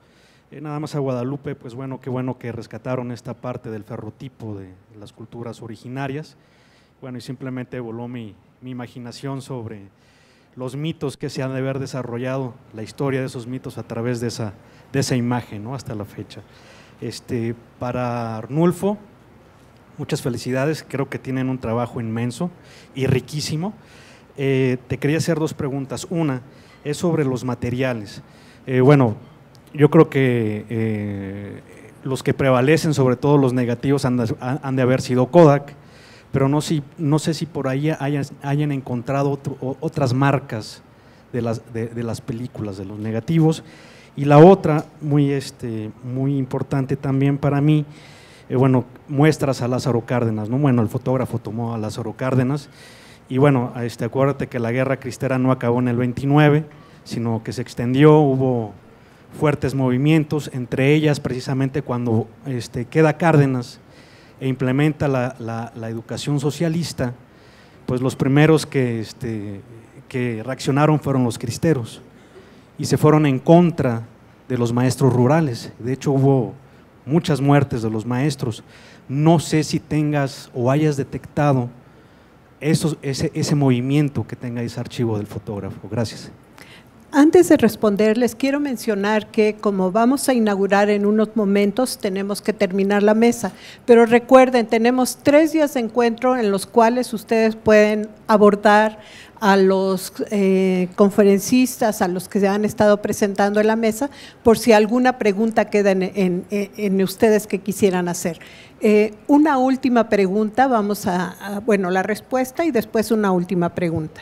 Eh, nada más a Guadalupe, pues bueno, qué bueno que rescataron esta parte del ferrotipo de las culturas originarias. Bueno, y simplemente voló mi, mi imaginación sobre los mitos que se han de haber desarrollado, la historia de esos mitos a través de esa, de esa imagen, ¿no? hasta la fecha. Este, para Arnulfo, muchas felicidades, creo que tienen un trabajo inmenso y riquísimo. Eh, te quería hacer dos preguntas. Una es sobre los materiales. Eh, bueno, yo creo que eh, los que prevalecen, sobre todo los negativos, han de haber sido Kodak pero no, si, no sé si por ahí hayan, hayan encontrado otras marcas de las, de, las películas, de los negativos. Y la otra, muy, este, muy importante también para mí, eh, bueno, muestras a Lázaro Cárdenas, ¿no? Bueno, el fotógrafo tomó a Lázaro Cárdenas. Y bueno, este, acuérdate que la guerra cristera no acabó en el 29, sino que se extendió, hubo fuertes movimientos, entre ellas precisamente cuando este, queda Cárdenas e implementa la, educación socialista, pues los primeros que, este, que reaccionaron fueron los cristeros y se fueron en contra de los maestros rurales. De hecho, hubo muchas muertes de los maestros. No sé si tengas o hayas detectado ese, ese movimiento que tenga ese archivo del fotógrafo. Gracias. Antes de responderles, quiero mencionar que como vamos a inaugurar en unos momentos, tenemos que terminar la mesa. Pero recuerden, tenemos tres días de encuentro en los cuales ustedes pueden abordar a los eh, conferencistas, a los que se han estado presentando en la mesa, por si alguna pregunta queda en, ustedes que quisieran hacer. Eh, una última pregunta, vamos a, bueno, la respuesta y después una última pregunta.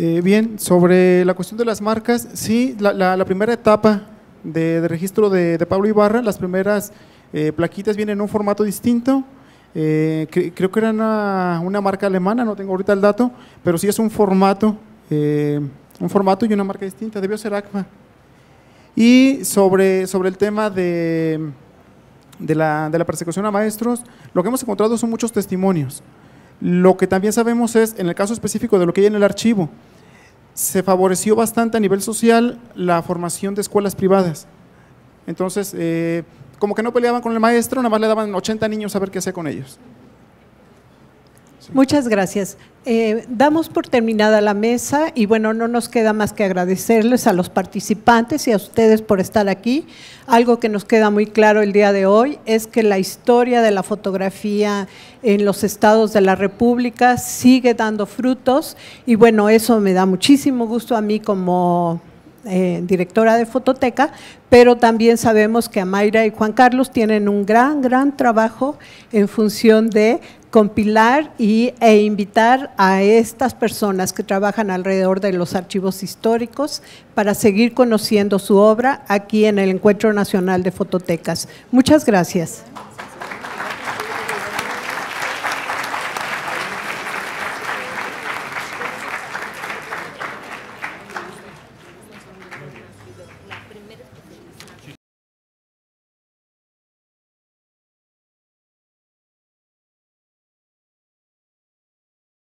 Eh, bien, sobre la cuestión de las marcas, sí, la, primera etapa de, registro de, Pablo Ibarra, las primeras eh, plaquitas vienen en un formato distinto. Eh, creo que era una, marca alemana, no tengo ahorita el dato, pero sí es un formato, un formato y una marca distinta, debió ser ACMA. Y sobre, sobre el tema de, la, de la persecución a maestros, lo que hemos encontrado son muchos testimonios. Lo que también sabemos es, en el caso específico de lo que hay en el archivo, se favoreció bastante a nivel social la formación de escuelas privadas. Entonces, eh, como que no peleaban con el maestro, nada más le daban 80 niños a ver qué hacía con ellos. Muchas gracias. Eh, damos por terminada la mesa y bueno, no nos queda más que agradecerles a los participantes y a ustedes por estar aquí. Algo que nos queda muy claro el día de hoy es que la historia de la fotografía en los estados de la República sigue dando frutos y bueno, eso me da muchísimo gusto a mí como eh, directora de Fototeca, pero también sabemos que Amaira y Juan Carlos tienen un gran, gran trabajo en función de compilar e invitar a estas personas que trabajan alrededor de los archivos históricos para seguir conociendo su obra aquí en el Encuentro Nacional de Fototecas. Muchas gracias.